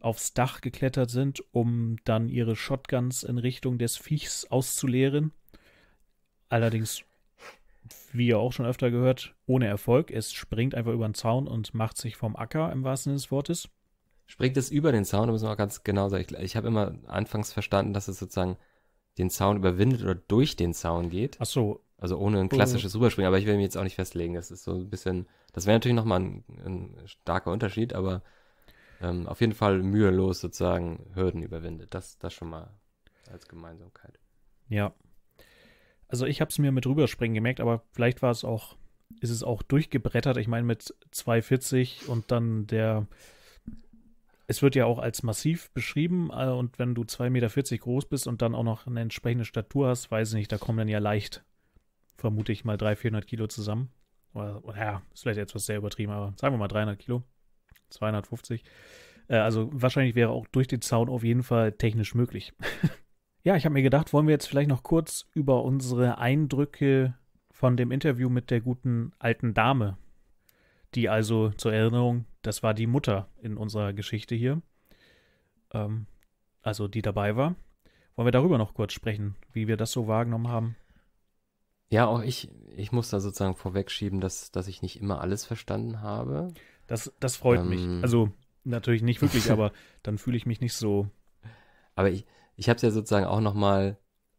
A: aufs Dach geklettert sind, um dann ihre Shotguns in Richtung des Viechs auszuleeren. Allerdings wie ihr auch schon öfter gehört, ohne Erfolg. Es springt einfach über den Zaun und macht sich vom Acker im wahrsten Sinne des Wortes.
B: Springt es über den Zaun, da müssen wir auch ganz genau sagen. Ich, ich habe immer anfangs verstanden, dass es sozusagen den Zaun überwindet oder durch den Zaun geht. Ach so. Also ohne ein oh. klassisches oh. Rüberspringen, aber ich will mich jetzt auch nicht festlegen. Das ist so ein bisschen, das wäre natürlich nochmal ein, ein starker Unterschied, aber ähm, auf jeden Fall mühelos sozusagen Hürden überwindet. Das, das schon mal als Gemeinsamkeit.
A: Ja, also ich habe es mir mit rüberspringen gemerkt, aber vielleicht war es auch, ist es auch durchgebrettert. Ich meine, mit 240 und dann der, es wird ja auch als massiv beschrieben äh, und wenn du 2,40 Meter groß bist und dann auch noch eine entsprechende Statur hast, weiß ich nicht, da kommen dann ja leicht, vermute ich mal, 300, 400 Kilo zusammen. Oder, ja, ist vielleicht etwas sehr übertrieben, aber sagen wir mal 300 Kilo, 250. Äh, also wahrscheinlich wäre auch durch den Zaun auf jeden Fall technisch möglich. Ja, ich habe mir gedacht, wollen wir jetzt vielleicht noch kurz über unsere Eindrücke von dem Interview mit der guten alten Dame, die also zur Erinnerung, das war die Mutter in unserer Geschichte hier, ähm, also die dabei war. Wollen wir darüber noch kurz sprechen, wie wir das so wahrgenommen haben? Ja, auch ich, ich muss da
B: sozusagen vorwegschieben, dass, dass ich nicht immer alles verstanden habe. Das, das freut ähm, mich. Also
A: natürlich nicht wirklich, aber dann fühle ich mich nicht so.
B: Aber ich, ich habe es ja sozusagen auch nochmal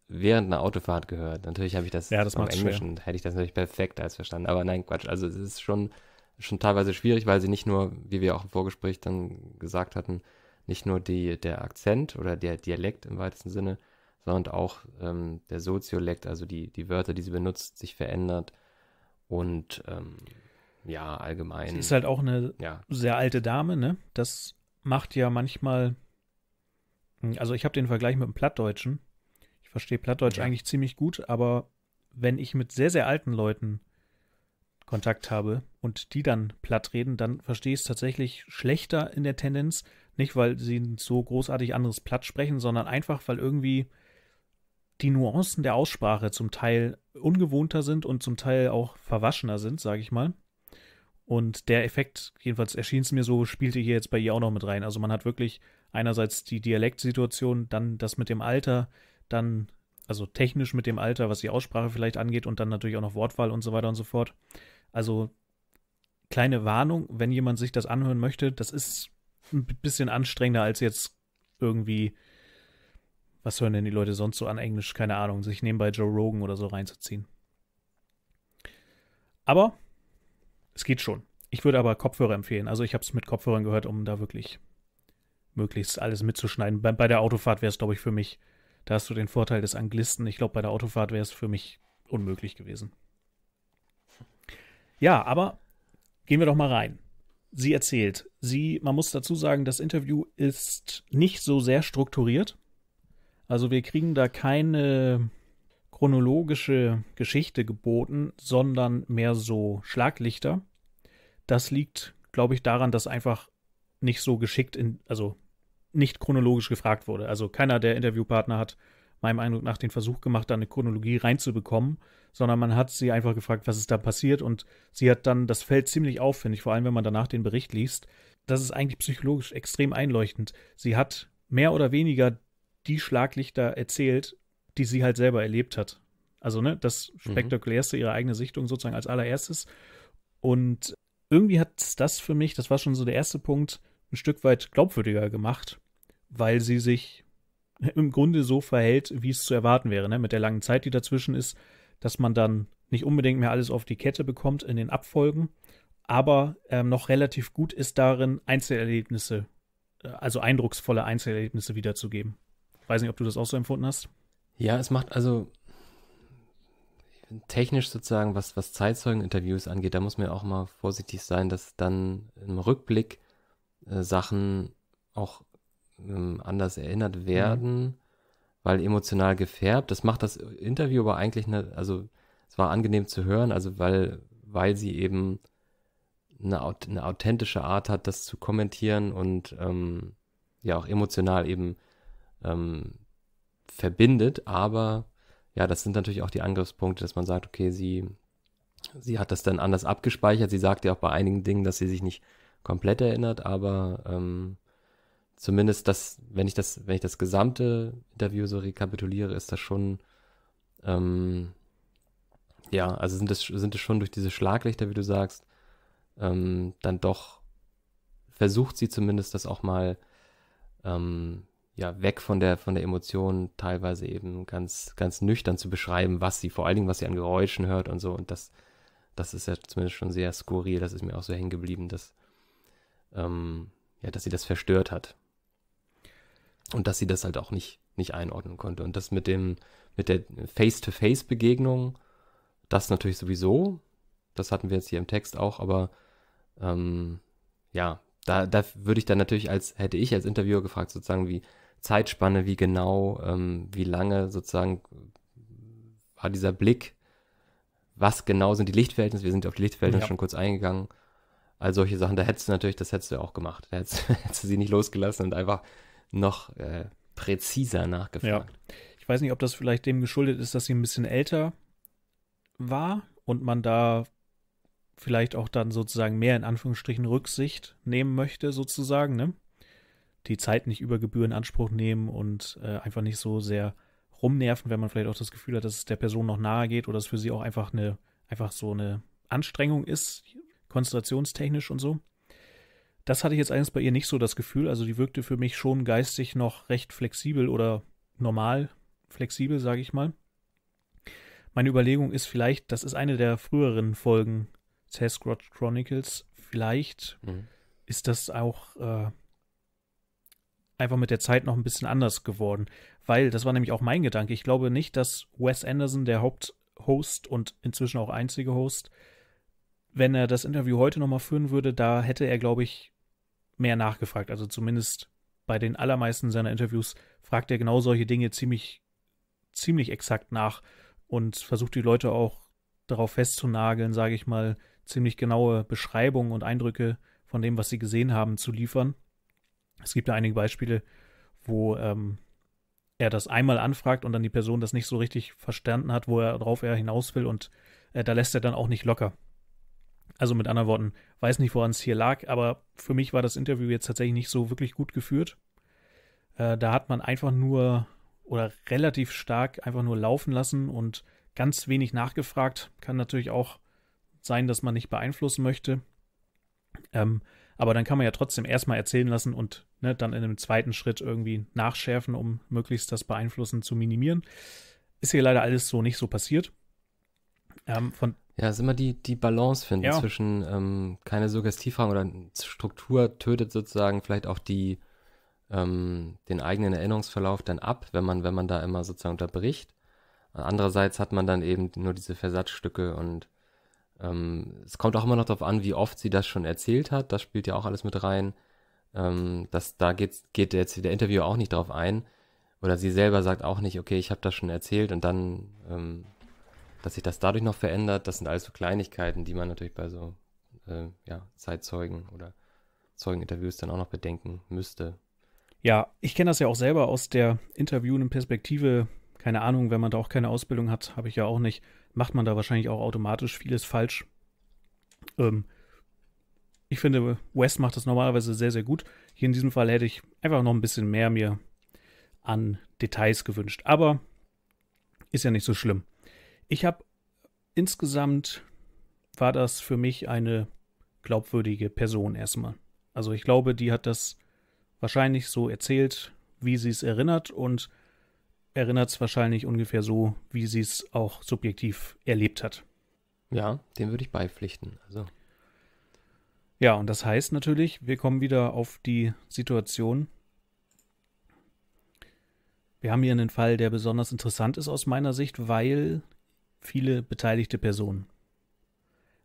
B: während einer Autofahrt gehört. Natürlich habe ich das, ja, das im Englischen, schwer. hätte ich das natürlich perfekt als verstanden. Aber nein, Quatsch. Also es ist schon, schon teilweise schwierig, weil sie nicht nur, wie wir auch im Vorgespräch dann gesagt hatten, nicht nur die, der Akzent oder der Dialekt im weitesten Sinne, sondern auch ähm, der Soziolekt, also die, die Wörter, die sie benutzt, sich verändert und ähm, ja, allgemein. Sie ist halt auch eine ja.
A: sehr alte Dame, ne? Das macht ja manchmal hm, also ich habe den Vergleich mit dem Plattdeutschen. Ich verstehe Plattdeutsch ja. eigentlich ziemlich gut, aber wenn ich mit sehr, sehr alten Leuten Kontakt habe und die dann platt reden, dann verstehe ich es tatsächlich schlechter in der Tendenz. Nicht, weil sie so großartig anderes platt sprechen, sondern einfach, weil irgendwie die Nuancen der Aussprache zum Teil ungewohnter sind und zum Teil auch verwaschener sind, sage ich mal. Und der Effekt, jedenfalls erschien es mir so, spielte hier jetzt bei ihr auch noch mit rein. Also man hat wirklich einerseits die Dialektsituation, dann das mit dem Alter, dann also technisch mit dem Alter, was die Aussprache vielleicht angeht und dann natürlich auch noch Wortwahl und so weiter und so fort. Also kleine Warnung, wenn jemand sich das anhören möchte, das ist ein bisschen anstrengender als jetzt irgendwie, was hören denn die Leute sonst so an Englisch, keine Ahnung, sich nebenbei Joe Rogan oder so reinzuziehen. Aber es geht schon. Ich würde aber Kopfhörer empfehlen. Also ich habe es mit Kopfhörern gehört, um da wirklich möglichst alles mitzuschneiden. Bei, bei der Autofahrt wäre es, glaube ich, für mich, da hast du den Vorteil des Anglisten. Ich glaube, bei der Autofahrt wäre es für mich unmöglich gewesen. Ja, aber gehen wir doch mal rein. Sie erzählt, sie, man muss dazu sagen, das Interview ist nicht so sehr strukturiert. Also wir kriegen da keine chronologische Geschichte geboten, sondern mehr so Schlaglichter. Das liegt, glaube ich, daran, dass einfach nicht so geschickt in, also nicht chronologisch gefragt wurde. Also keiner der Interviewpartner hat meinem Eindruck nach den Versuch gemacht, da eine Chronologie reinzubekommen, sondern man hat sie einfach gefragt, was ist da passiert und sie hat dann, das Feld ziemlich aufwendig, vor allem wenn man danach den Bericht liest, das ist eigentlich psychologisch extrem einleuchtend. Sie hat mehr oder weniger die Schlaglichter erzählt, die sie halt selber erlebt hat. Also, ne, das mhm. spektakulärste, ihre eigene Sichtung sozusagen als allererstes. Und irgendwie hat das für mich, das war schon so der erste Punkt, ein Stück weit glaubwürdiger gemacht, weil sie sich im Grunde so verhält, wie es zu erwarten wäre, ne? mit der langen Zeit, die dazwischen ist, dass man dann nicht unbedingt mehr alles auf die Kette bekommt in den Abfolgen, aber ähm, noch relativ gut ist darin, Einzelerlebnisse, äh, also eindrucksvolle Einzelerlebnisse wiederzugeben. weiß nicht, ob du das auch so empfunden hast. Ja, es macht also
B: technisch sozusagen, was, was Zeitzeugeninterviews angeht, da muss man ja auch mal vorsichtig sein, dass dann im Rückblick äh, Sachen auch ähm, anders erinnert mhm. werden, mhm. weil emotional gefärbt. Das macht das Interview aber eigentlich eine, also es war angenehm zu hören, also weil, weil sie eben eine, eine authentische Art hat, das zu kommentieren und ähm, ja auch emotional eben ähm, verbindet, aber ja, das sind natürlich auch die Angriffspunkte, dass man sagt, okay, sie, sie hat das dann anders abgespeichert. Sie sagt ja auch bei einigen Dingen, dass sie sich nicht komplett erinnert, aber ähm, zumindest das, wenn ich das, wenn ich das gesamte Interview so rekapituliere, ist das schon, ähm, ja, also sind es sind es schon durch diese Schlaglichter, wie du sagst, ähm, dann doch versucht sie zumindest das auch mal ähm, ja weg von der von der Emotion teilweise eben ganz ganz nüchtern zu beschreiben, was sie vor allen Dingen was sie an Geräuschen hört und so und das das ist ja zumindest schon sehr skurril, das ist mir auch so hängen geblieben, dass ähm, ja, dass sie das verstört hat und dass sie das halt auch nicht, nicht einordnen konnte. Und das mit dem, mit der Face-to-Face-Begegnung, das natürlich sowieso. Das hatten wir jetzt hier im Text auch, aber ähm, ja, da, da würde ich dann natürlich als, hätte ich als Interviewer gefragt, sozusagen wie Zeitspanne, wie genau, ähm, wie lange sozusagen äh, war dieser Blick, was genau sind die Lichtverhältnisse, wir sind auf die Lichtverhältnisse ja. schon kurz eingegangen. All solche Sachen, da hättest du natürlich, das hättest du auch gemacht. Da hättest, hättest du sie nicht losgelassen und einfach noch äh, präziser nachgefragt.
A: Ja. Ich weiß nicht, ob das vielleicht dem geschuldet ist, dass sie ein bisschen älter war und man da vielleicht auch dann sozusagen mehr in Anführungsstrichen Rücksicht nehmen möchte, sozusagen, ne? Die Zeit nicht über Gebühr in Anspruch nehmen und äh, einfach nicht so sehr rumnerven, wenn man vielleicht auch das Gefühl hat, dass es der Person noch nahe geht oder dass für sie auch einfach eine, einfach so eine Anstrengung ist, konzentrationstechnisch und so. Das hatte ich jetzt eigentlich bei ihr nicht so das Gefühl. Also die wirkte für mich schon geistig noch recht flexibel oder normal flexibel, sage ich mal. Meine Überlegung ist vielleicht, das ist eine der früheren Folgen Sasquatch Chronicles. Vielleicht mhm. ist das auch äh, einfach mit der Zeit noch ein bisschen anders geworden. Weil, das war nämlich auch mein Gedanke, ich glaube nicht, dass Wes Anderson, der Haupthost und inzwischen auch einzige Host, wenn er das Interview heute nochmal führen würde, da hätte er, glaube ich, mehr nachgefragt. Also zumindest bei den allermeisten seiner Interviews fragt er genau solche Dinge ziemlich, ziemlich exakt nach und versucht die Leute auch darauf festzunageln, sage ich mal, ziemlich genaue Beschreibungen und Eindrücke von dem, was sie gesehen haben, zu liefern. Es gibt da einige Beispiele, wo ähm, er das einmal anfragt und dann die Person das nicht so richtig verstanden hat, wo er drauf er hinaus will und äh, da lässt er dann auch nicht locker. Also mit anderen Worten, weiß nicht, woran es hier lag, aber für mich war das Interview jetzt tatsächlich nicht so wirklich gut geführt. Äh, da hat man einfach nur oder relativ stark einfach nur laufen lassen und ganz wenig nachgefragt. Kann natürlich auch sein, dass man nicht beeinflussen möchte. Ähm, aber dann kann man ja trotzdem erstmal erzählen lassen und ne, dann in einem zweiten Schritt irgendwie nachschärfen, um möglichst das Beeinflussen zu minimieren. Ist hier leider alles so nicht so passiert. Ähm, von ja, es ist immer die,
B: die Balance finden ja. zwischen ähm, keine Suggestivfragen oder Struktur tötet sozusagen vielleicht auch die, ähm, den eigenen Erinnerungsverlauf dann ab, wenn man, wenn man da immer sozusagen unterbricht. Andererseits hat man dann eben nur diese Versatzstücke und ähm, es kommt auch immer noch darauf an, wie oft sie das schon erzählt hat. Das spielt ja auch alles mit rein. Ähm, das, da geht's, geht jetzt der Interviewer auch nicht drauf ein. Oder sie selber sagt auch nicht, okay, ich habe das schon erzählt und dann ähm, dass sich das dadurch noch verändert, das sind alles so Kleinigkeiten, die man natürlich bei so äh, ja, Zeitzeugen oder Zeugeninterviews dann auch noch bedenken müsste.
A: Ja, ich kenne das ja auch selber aus der interviewenden Perspektive. Keine Ahnung, wenn man da auch keine Ausbildung hat, habe ich ja auch nicht, macht man da wahrscheinlich auch automatisch vieles falsch. Ähm, ich finde, West macht das normalerweise sehr, sehr gut. Hier in diesem Fall hätte ich einfach noch ein bisschen mehr mir an Details gewünscht. Aber ist ja nicht so schlimm. Ich habe insgesamt war das für mich eine glaubwürdige Person erstmal. Also ich glaube, die hat das wahrscheinlich so erzählt, wie sie es erinnert und erinnert es wahrscheinlich ungefähr so, wie sie es auch subjektiv erlebt hat. Ja, dem würde ich
B: beipflichten. Also.
A: Ja, und das heißt natürlich, wir kommen wieder auf die Situation. Wir haben hier einen Fall, der besonders interessant ist aus meiner Sicht, weil viele beteiligte Personen.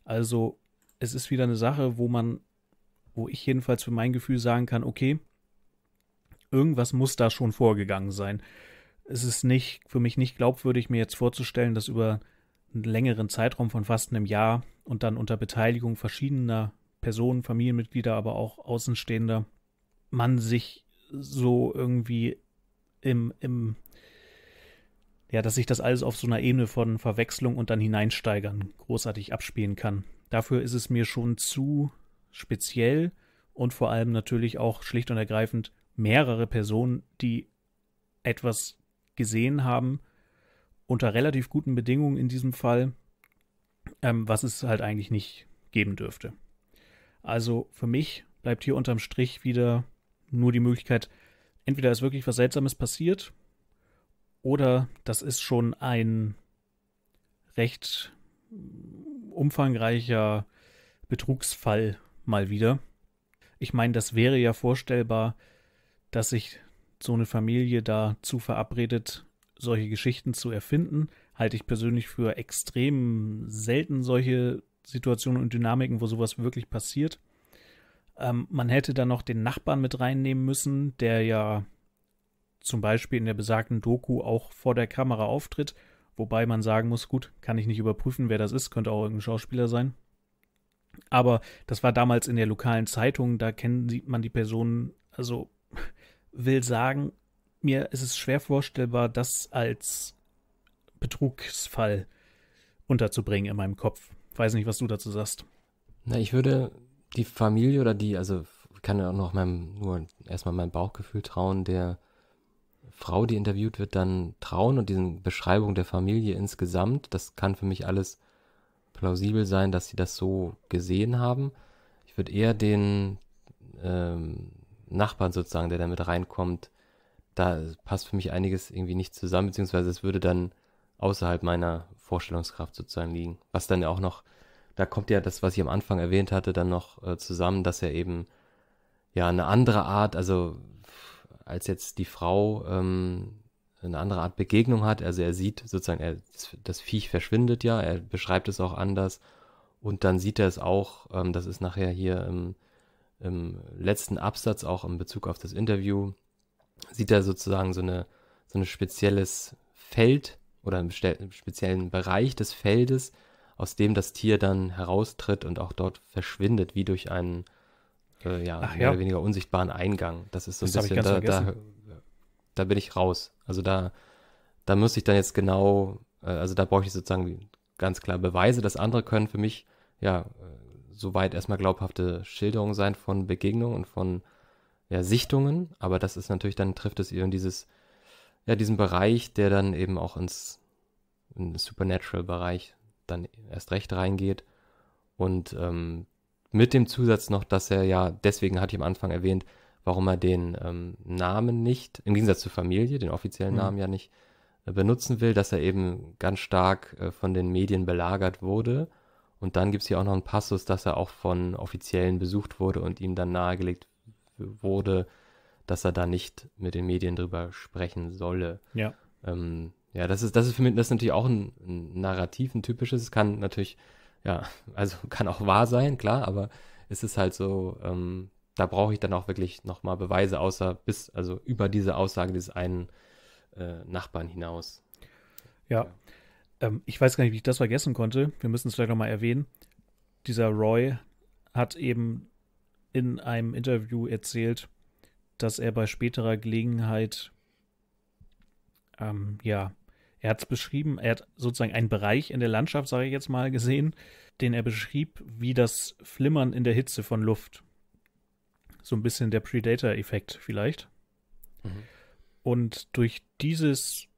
A: Also es ist wieder eine Sache, wo man, wo ich jedenfalls für mein Gefühl sagen kann, okay, irgendwas muss da schon vorgegangen sein. Es ist nicht, für mich nicht glaubwürdig, mir jetzt vorzustellen, dass über einen längeren Zeitraum von fast einem Jahr und dann unter Beteiligung verschiedener Personen, Familienmitglieder, aber auch Außenstehender, man sich so irgendwie im, im ja, dass sich das alles auf so einer Ebene von Verwechslung und dann hineinsteigern großartig abspielen kann. Dafür ist es mir schon zu speziell und vor allem natürlich auch schlicht und ergreifend mehrere Personen, die etwas gesehen haben, unter relativ guten Bedingungen in diesem Fall, ähm, was es halt eigentlich nicht geben dürfte. Also für mich bleibt hier unterm Strich wieder nur die Möglichkeit, entweder ist wirklich was Seltsames passiert oder das ist schon ein recht umfangreicher Betrugsfall mal wieder. Ich meine, das wäre ja vorstellbar, dass sich so eine Familie dazu verabredet, solche Geschichten zu erfinden. Halte ich persönlich für extrem selten solche Situationen und Dynamiken, wo sowas wirklich passiert. Ähm, man hätte da noch den Nachbarn mit reinnehmen müssen, der ja zum Beispiel in der besagten Doku auch vor der Kamera auftritt. Wobei man sagen muss, gut, kann ich nicht überprüfen, wer das ist, könnte auch irgendein Schauspieler sein. Aber das war damals in der lokalen Zeitung, da sieht man die Personen, also will sagen, mir ist es schwer vorstellbar, das als Betrugsfall unterzubringen in meinem Kopf. Weiß nicht, was du dazu sagst.
B: Na, ich würde die Familie oder die, also kann ja auch noch meinem, nur erstmal meinem Bauchgefühl trauen, der Frau, die interviewt wird, dann trauen und diesen Beschreibung der Familie insgesamt. Das kann für mich alles plausibel sein, dass sie das so gesehen haben. Ich würde eher den ähm, Nachbarn sozusagen, der damit reinkommt, da passt für mich einiges irgendwie nicht zusammen, beziehungsweise es würde dann außerhalb meiner Vorstellungskraft sozusagen liegen. Was dann ja auch noch, da kommt ja das, was ich am Anfang erwähnt hatte, dann noch äh, zusammen, dass er eben ja eine andere Art, also als jetzt die Frau ähm, eine andere Art Begegnung hat. Also er sieht sozusagen, er, das Viech verschwindet ja, er beschreibt es auch anders und dann sieht er es auch, ähm, das ist nachher hier im, im, letzten Absatz auch in Bezug auf das Interview, sieht er sozusagen so, eine, so ein spezielles Feld oder einen speziellen Bereich des Feldes, aus dem das Tier dann heraustritt und auch dort verschwindet, wie durch einen äh, ja, Ach, mehr ja. oder weniger unsichtbaren Eingang. Das ist so ein das bisschen, da, da, da, bin ich raus. Also da, da müsste ich dann jetzt genau, äh, also da brauche ich sozusagen ganz klar Beweise, dass andere können für mich, ja, äh, soweit erstmal glaubhafte Schilderungen sein von Begegnungen und von ja, Sichtungen, aber das ist natürlich, dann trifft es eben dieses, ja, diesen Bereich, der dann eben auch ins, in Supernatural-Bereich dann erst recht reingeht. Und ähm, mit dem Zusatz noch, dass er ja, deswegen hatte ich am Anfang erwähnt, warum er den ähm, Namen nicht, im Gegensatz zur Familie, den offiziellen mhm. Namen ja nicht äh, benutzen will, dass er eben ganz stark äh, von den Medien belagert wurde. Und dann gibt es hier auch noch einen Passus, dass er auch von Offiziellen besucht wurde und ihm dann nahegelegt wurde, dass er da nicht mit den Medien drüber sprechen solle. Ja. Ähm, ja, das ist, das ist für mich das ist natürlich auch ein, ein Narrativ, ein typisches. Es kann natürlich ja, also kann auch wahr sein, klar, aber es ist halt so, ähm, da brauche ich dann auch wirklich nochmal Beweise, außer bis, also über diese Aussage dieses einen äh, Nachbarn hinaus.
A: Ja. ja. Ähm, ich weiß gar nicht, wie ich das vergessen konnte. Wir müssen es vielleicht nochmal erwähnen. Dieser Roy hat eben in einem Interview erzählt, dass er bei späterer Gelegenheit ähm, ja er hat es beschrieben, er hat sozusagen einen Bereich in der Landschaft, sage ich jetzt mal, gesehen, den er beschrieb wie das Flimmern in der Hitze von Luft. So ein bisschen der Predator-Effekt vielleicht. Mhm. Und durch dieses,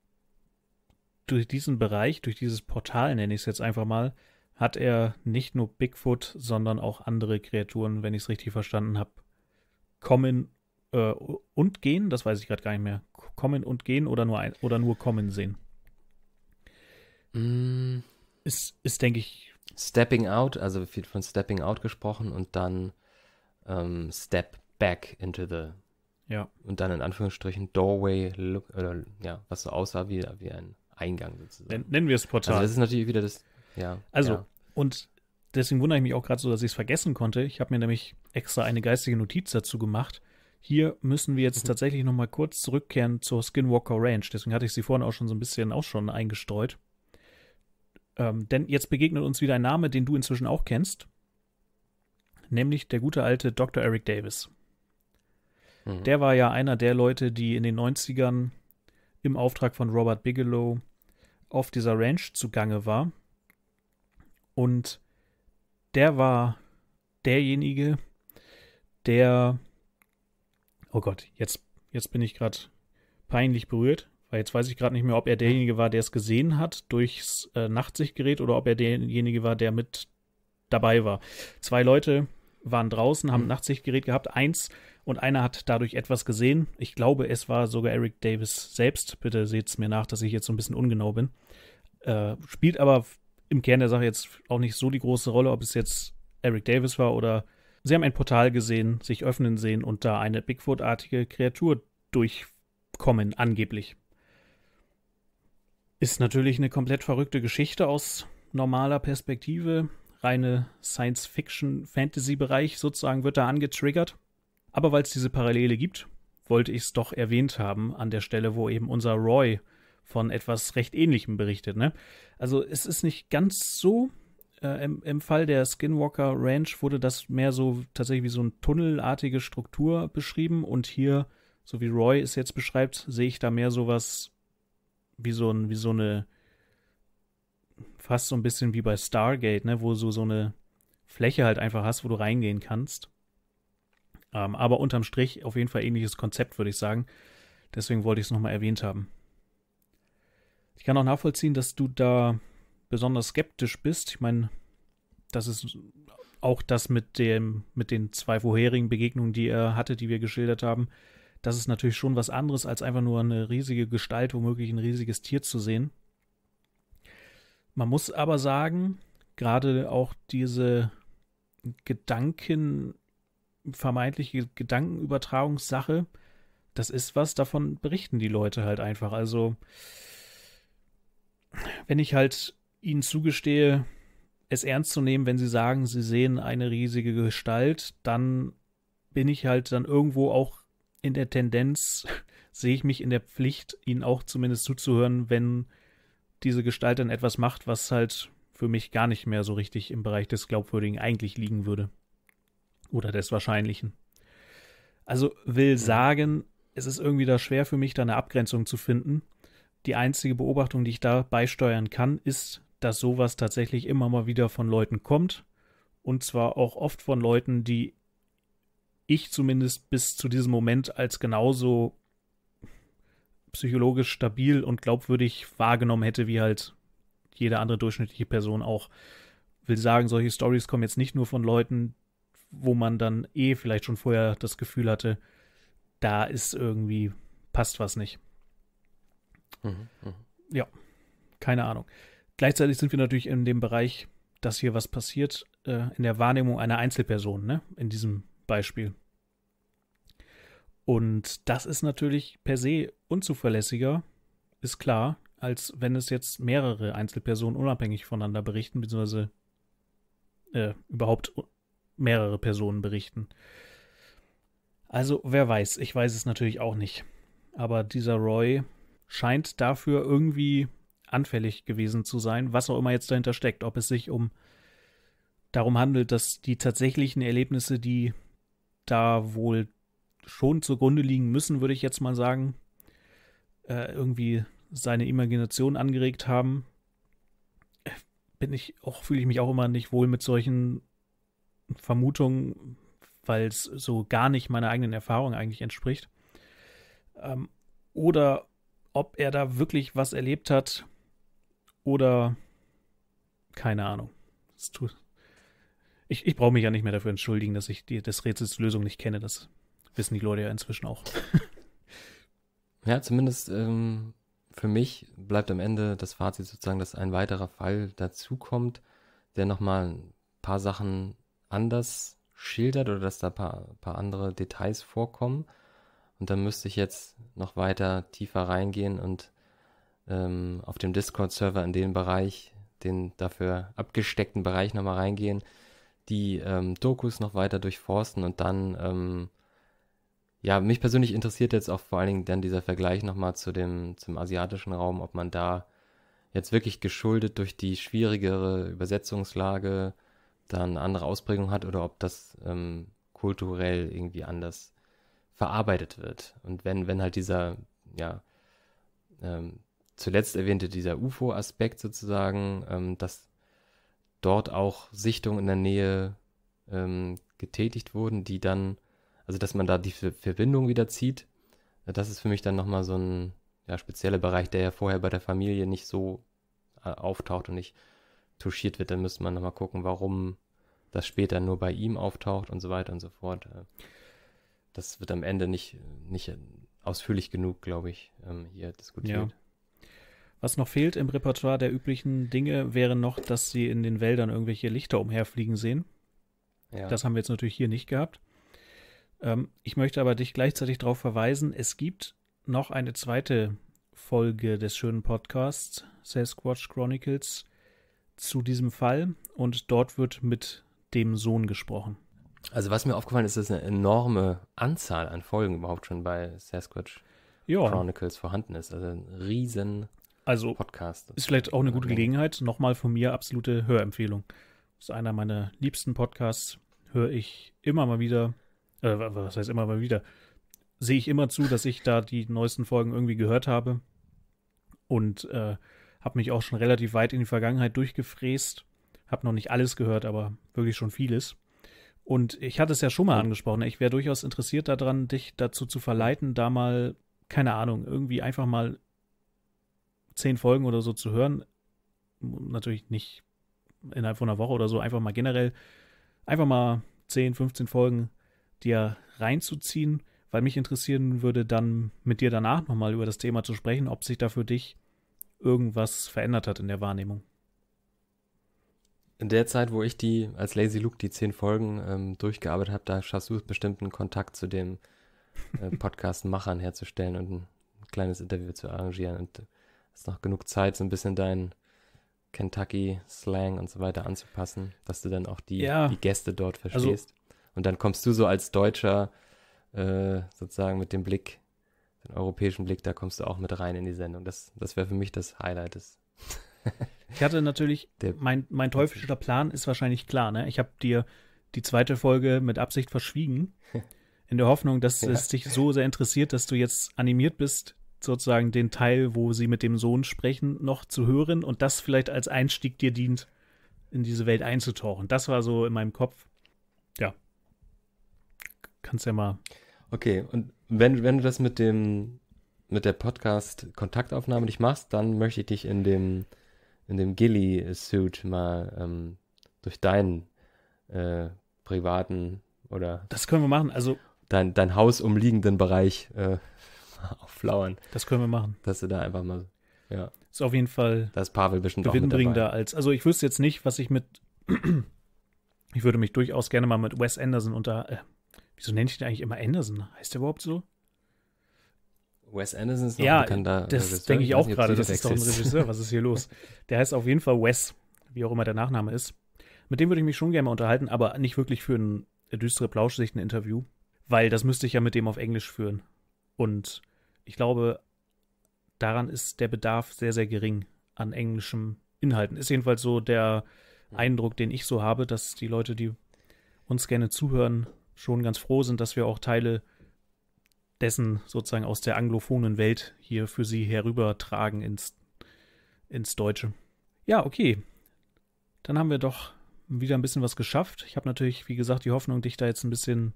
A: durch diesen Bereich, durch dieses Portal, nenne ich es jetzt einfach mal, hat er nicht nur Bigfoot, sondern auch andere Kreaturen, wenn ich es richtig verstanden habe, kommen äh, und gehen. Das weiß ich gerade gar nicht mehr. Kommen und gehen oder nur ein, oder nur kommen sehen. Mm. Ist, ist denke ich. Stepping Out,
B: also viel von Stepping Out gesprochen und dann ähm, Step Back into the. Ja. Und dann in Anführungsstrichen Doorway, look, oder ja, was so aussah wie, wie ein Eingang sozusagen. Nennen wir es Portal. Also das ist natürlich wieder das, ja. Also, ja.
A: und deswegen wundere ich mich auch gerade so, dass ich es vergessen konnte. Ich habe mir nämlich extra eine geistige Notiz dazu gemacht. Hier müssen wir jetzt mhm. tatsächlich noch mal kurz zurückkehren zur Skinwalker Ranch. Deswegen hatte ich sie vorhin auch schon so ein bisschen auch schon eingestreut. Ähm, denn jetzt begegnet uns wieder ein Name, den du inzwischen auch kennst, nämlich der gute alte Dr. Eric Davis. Mhm. Der war ja einer der Leute, die in den 90ern im Auftrag von Robert Bigelow auf dieser Ranch zugange war. Und der war derjenige, der. Oh Gott, jetzt, jetzt bin ich gerade peinlich berührt weil jetzt weiß ich gerade nicht mehr, ob er derjenige war, der es gesehen hat durchs äh, Nachtsichtgerät oder ob er derjenige war, der mit dabei war. Zwei Leute waren draußen, haben ein mhm. Nachtsichtgerät gehabt, eins und einer hat dadurch etwas gesehen. Ich glaube, es war sogar Eric Davis selbst. Bitte seht es mir nach, dass ich jetzt so ein bisschen ungenau bin. Äh, spielt aber im Kern der Sache jetzt auch nicht so die große Rolle, ob es jetzt Eric Davis war oder sie haben ein Portal gesehen, sich öffnen sehen und da eine Bigfoot-artige Kreatur durchkommen, angeblich. Ist natürlich eine komplett verrückte Geschichte aus normaler Perspektive. Reine Science-Fiction-Fantasy-Bereich sozusagen wird da angetriggert. Aber weil es diese Parallele gibt, wollte ich es doch erwähnt haben an der Stelle, wo eben unser Roy von etwas recht Ähnlichem berichtet. Ne? Also es ist nicht ganz so. Äh, im, im, Fall der Skinwalker Ranch wurde das mehr so tatsächlich wie so eine tunnelartige Struktur beschrieben und hier, so wie Roy es jetzt beschreibt, sehe ich da mehr so was wie so, ein, wie so eine, fast so ein bisschen wie bei Stargate, ne, wo du so eine Fläche halt einfach hast, wo du reingehen kannst. Ähm, aber unterm Strich auf jeden Fall ähnliches Konzept, würde ich sagen. Deswegen wollte ich es nochmal erwähnt haben. Ich kann auch nachvollziehen, dass du da besonders skeptisch bist. Ich meine, das ist auch das mit dem, mit den zwei vorherigen Begegnungen, die er hatte, die wir geschildert haben das ist natürlich schon was anderes, als einfach nur eine riesige Gestalt, womöglich ein riesiges Tier zu sehen. Man muss aber sagen, gerade auch diese Gedanken, vermeintliche Gedankenübertragungssache, das ist was, davon berichten die Leute halt einfach. Also, wenn ich halt ihnen zugestehe, es ernst zu nehmen, wenn sie sagen, sie sehen eine riesige Gestalt, dann bin ich halt dann irgendwo auch in der Tendenz sehe ich mich in der Pflicht, ihnen auch zumindest zuzuhören, wenn diese Gestalt dann etwas macht, was halt für mich gar nicht mehr so richtig im Bereich des Glaubwürdigen eigentlich liegen würde. Oder des Wahrscheinlichen. Also will sagen, es ist irgendwie da schwer für mich, da eine Abgrenzung zu finden. Die einzige Beobachtung, die ich da beisteuern kann, ist, dass sowas tatsächlich immer mal wieder von Leuten kommt. Und zwar auch oft von Leuten, die ich zumindest bis zu diesem Moment als genauso psychologisch stabil und glaubwürdig wahrgenommen hätte, wie halt jede andere durchschnittliche Person auch. Will sagen, solche Stories kommen jetzt nicht nur von Leuten, wo man dann eh vielleicht schon vorher das Gefühl hatte, da ist irgendwie, passt was nicht. Mhm, mhm. Ja, keine Ahnung. Gleichzeitig sind wir natürlich in dem Bereich, dass hier was passiert, äh, in der Wahrnehmung einer Einzelperson, ne? In diesem Beispiel. Und das ist natürlich per se unzuverlässiger, ist klar, als wenn es jetzt mehrere Einzelpersonen unabhängig voneinander berichten, beziehungsweise äh, überhaupt mehrere Personen berichten. Also wer weiß, ich weiß es natürlich auch nicht. Aber dieser Roy scheint dafür irgendwie anfällig gewesen zu sein, was auch immer jetzt dahinter steckt, ob es sich um darum handelt, dass die tatsächlichen Erlebnisse, die da wohl schon zugrunde liegen müssen, würde ich jetzt mal sagen. Äh, irgendwie seine Imagination angeregt haben. Bin ich auch, fühle ich mich auch immer nicht wohl mit solchen Vermutungen, weil es so gar nicht meiner eigenen Erfahrung eigentlich entspricht. Ähm, oder ob er da wirklich was erlebt hat oder keine Ahnung. Tut, ich, ich brauche mich ja nicht mehr dafür entschuldigen, dass ich die, das Rätsels Lösung nicht kenne. Das wissen die Leute ja inzwischen auch.
B: ja, zumindest ähm, für mich bleibt am Ende das Fazit sozusagen, dass ein weiterer Fall dazukommt, der nochmal ein paar Sachen anders schildert oder dass da ein paar, paar andere Details vorkommen. Und dann müsste ich jetzt noch weiter tiefer reingehen und ähm, auf dem Discord-Server in den Bereich, den dafür abgesteckten Bereich nochmal reingehen, die ähm, Dokus noch weiter durchforsten und dann ähm, ja, mich persönlich interessiert jetzt auch vor allen Dingen dann dieser Vergleich nochmal zu dem, zum asiatischen Raum, ob man da jetzt wirklich geschuldet durch die schwierigere Übersetzungslage dann andere Ausprägung hat oder ob das ähm, kulturell irgendwie anders verarbeitet wird. Und wenn, wenn halt dieser, ja, ähm, zuletzt erwähnte dieser UFO-Aspekt sozusagen, ähm, dass dort auch Sichtungen in der Nähe ähm, getätigt wurden, die dann also dass man da die Verbindung wieder zieht, das ist für mich dann nochmal so ein ja, spezieller Bereich, der ja vorher bei der Familie nicht so äh, auftaucht und nicht touchiert wird. Dann müsste man nochmal gucken, warum das später nur bei ihm auftaucht und so weiter und so fort. Äh, das wird am Ende nicht, nicht ausführlich genug, glaube ich, ähm, hier diskutiert.
A: Ja. Was noch fehlt im Repertoire der üblichen Dinge wäre noch, dass sie in den Wäldern irgendwelche Lichter umherfliegen sehen. Ja. Das haben wir jetzt natürlich hier nicht gehabt. Ähm, ich möchte aber dich gleichzeitig darauf verweisen, es gibt noch eine zweite Folge des schönen Podcasts Sasquatch Chronicles zu diesem Fall und dort wird mit dem Sohn gesprochen.
B: Also was mir aufgefallen ist, ist eine enorme Anzahl an Folgen überhaupt schon bei Sasquatch ja. Chronicles vorhanden ist. Also ein riesen also Podcast. Ist vielleicht auch eine gute
A: Gelegenheit. Nochmal von mir absolute Hörempfehlung. Das Ist einer meiner liebsten Podcasts. Höre ich immer mal wieder äh, was heißt immer mal wieder, sehe ich immer zu, dass ich da die neuesten Folgen irgendwie gehört habe und äh, habe mich auch schon relativ weit in die Vergangenheit durchgefräst. Habe noch nicht alles gehört, aber wirklich schon vieles. Und ich hatte es ja schon mal angesprochen, ne? ich wäre durchaus interessiert daran, dich dazu zu verleiten, da mal, keine Ahnung, irgendwie einfach mal zehn Folgen oder so zu hören. Natürlich nicht innerhalb von einer Woche oder so, einfach mal generell, einfach mal 10, 15 Folgen dir reinzuziehen, weil mich interessieren würde, dann mit dir danach nochmal über das Thema zu sprechen, ob sich da für dich irgendwas verändert hat in der Wahrnehmung. In der Zeit, wo ich die als
B: Lazy Luke die zehn Folgen ähm, durchgearbeitet habe, da schaffst du es bestimmt einen Kontakt zu den äh, Podcast-Machern herzustellen und ein kleines Interview zu arrangieren. Und äh, hast noch genug Zeit, so ein bisschen deinen Kentucky-Slang und so weiter anzupassen, dass du dann auch die, ja. die Gäste dort also verstehst. Also, und dann kommst du so als Deutscher äh, sozusagen mit dem Blick, dem europäischen Blick, da kommst du auch mit rein in die Sendung. Das, das wäre für mich das
A: Highlight. Des ich hatte natürlich, der, mein, mein teuflischer Plan ist wahrscheinlich klar. Ne? Ich habe dir die zweite Folge mit Absicht verschwiegen, in der Hoffnung, dass ja. es dich so sehr interessiert, dass du jetzt animiert bist, sozusagen den Teil, wo sie mit dem Sohn sprechen, noch zu hören und das vielleicht als Einstieg dir dient, in diese Welt einzutauchen. Das war so in meinem Kopf. Ja, kannst ja mal. Okay, und
B: wenn, wenn du das mit dem mit der Podcast-Kontaktaufnahme nicht machst, dann möchte ich dich in dem, in dem Gilly-Suit mal ähm, durch deinen äh, privaten oder. Das können wir machen. Also. Dein, dein Haus umliegenden Bereich äh, auflauern. Das können wir machen. Dass du da einfach mal. Ja.
A: Ist auf jeden Fall. Das ist Pavel bestimmt gewinnbringender als. Also, ich wüsste jetzt nicht, was ich mit. ich würde mich durchaus gerne mal mit Wes Anderson unter. Äh, Wieso nenne ich den eigentlich immer Anderson? Heißt der überhaupt so?
B: Wes Anderson ist noch ja, ein bekannter das Regisseur. denke ich, auch gerade. Das ist doch ein Regisseur.
A: Was ist hier los? Der heißt auf jeden Fall Wes, wie auch immer der Nachname ist. Mit dem würde ich mich schon gerne mal unterhalten, aber nicht wirklich für ein düstere Plauschsicht ein Interview, weil das müsste ich ja mit dem auf Englisch führen. Und ich glaube, daran ist der Bedarf sehr, sehr gering an englischem Inhalten. Ist jedenfalls so der hm. Eindruck, den ich so habe, dass die Leute, die uns gerne zuhören, schon ganz froh sind, dass wir auch Teile dessen sozusagen aus der anglophonen Welt hier für sie herübertragen ins, ins Deutsche. Ja, okay. Dann haben wir doch wieder ein bisschen was geschafft. Ich habe natürlich, wie gesagt, die Hoffnung, dich da jetzt ein bisschen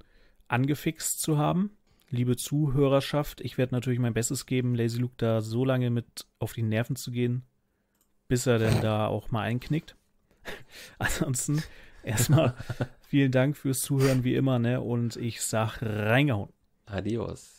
A: angefixt zu haben. Liebe Zuhörerschaft, ich werde natürlich mein Bestes geben, Lazy Luke da so lange mit auf die Nerven zu gehen, bis er denn da auch mal einknickt. Ansonsten erstmal Vielen Dank fürs Zuhören wie immer, ne? Und ich sag reingehauen. Adios.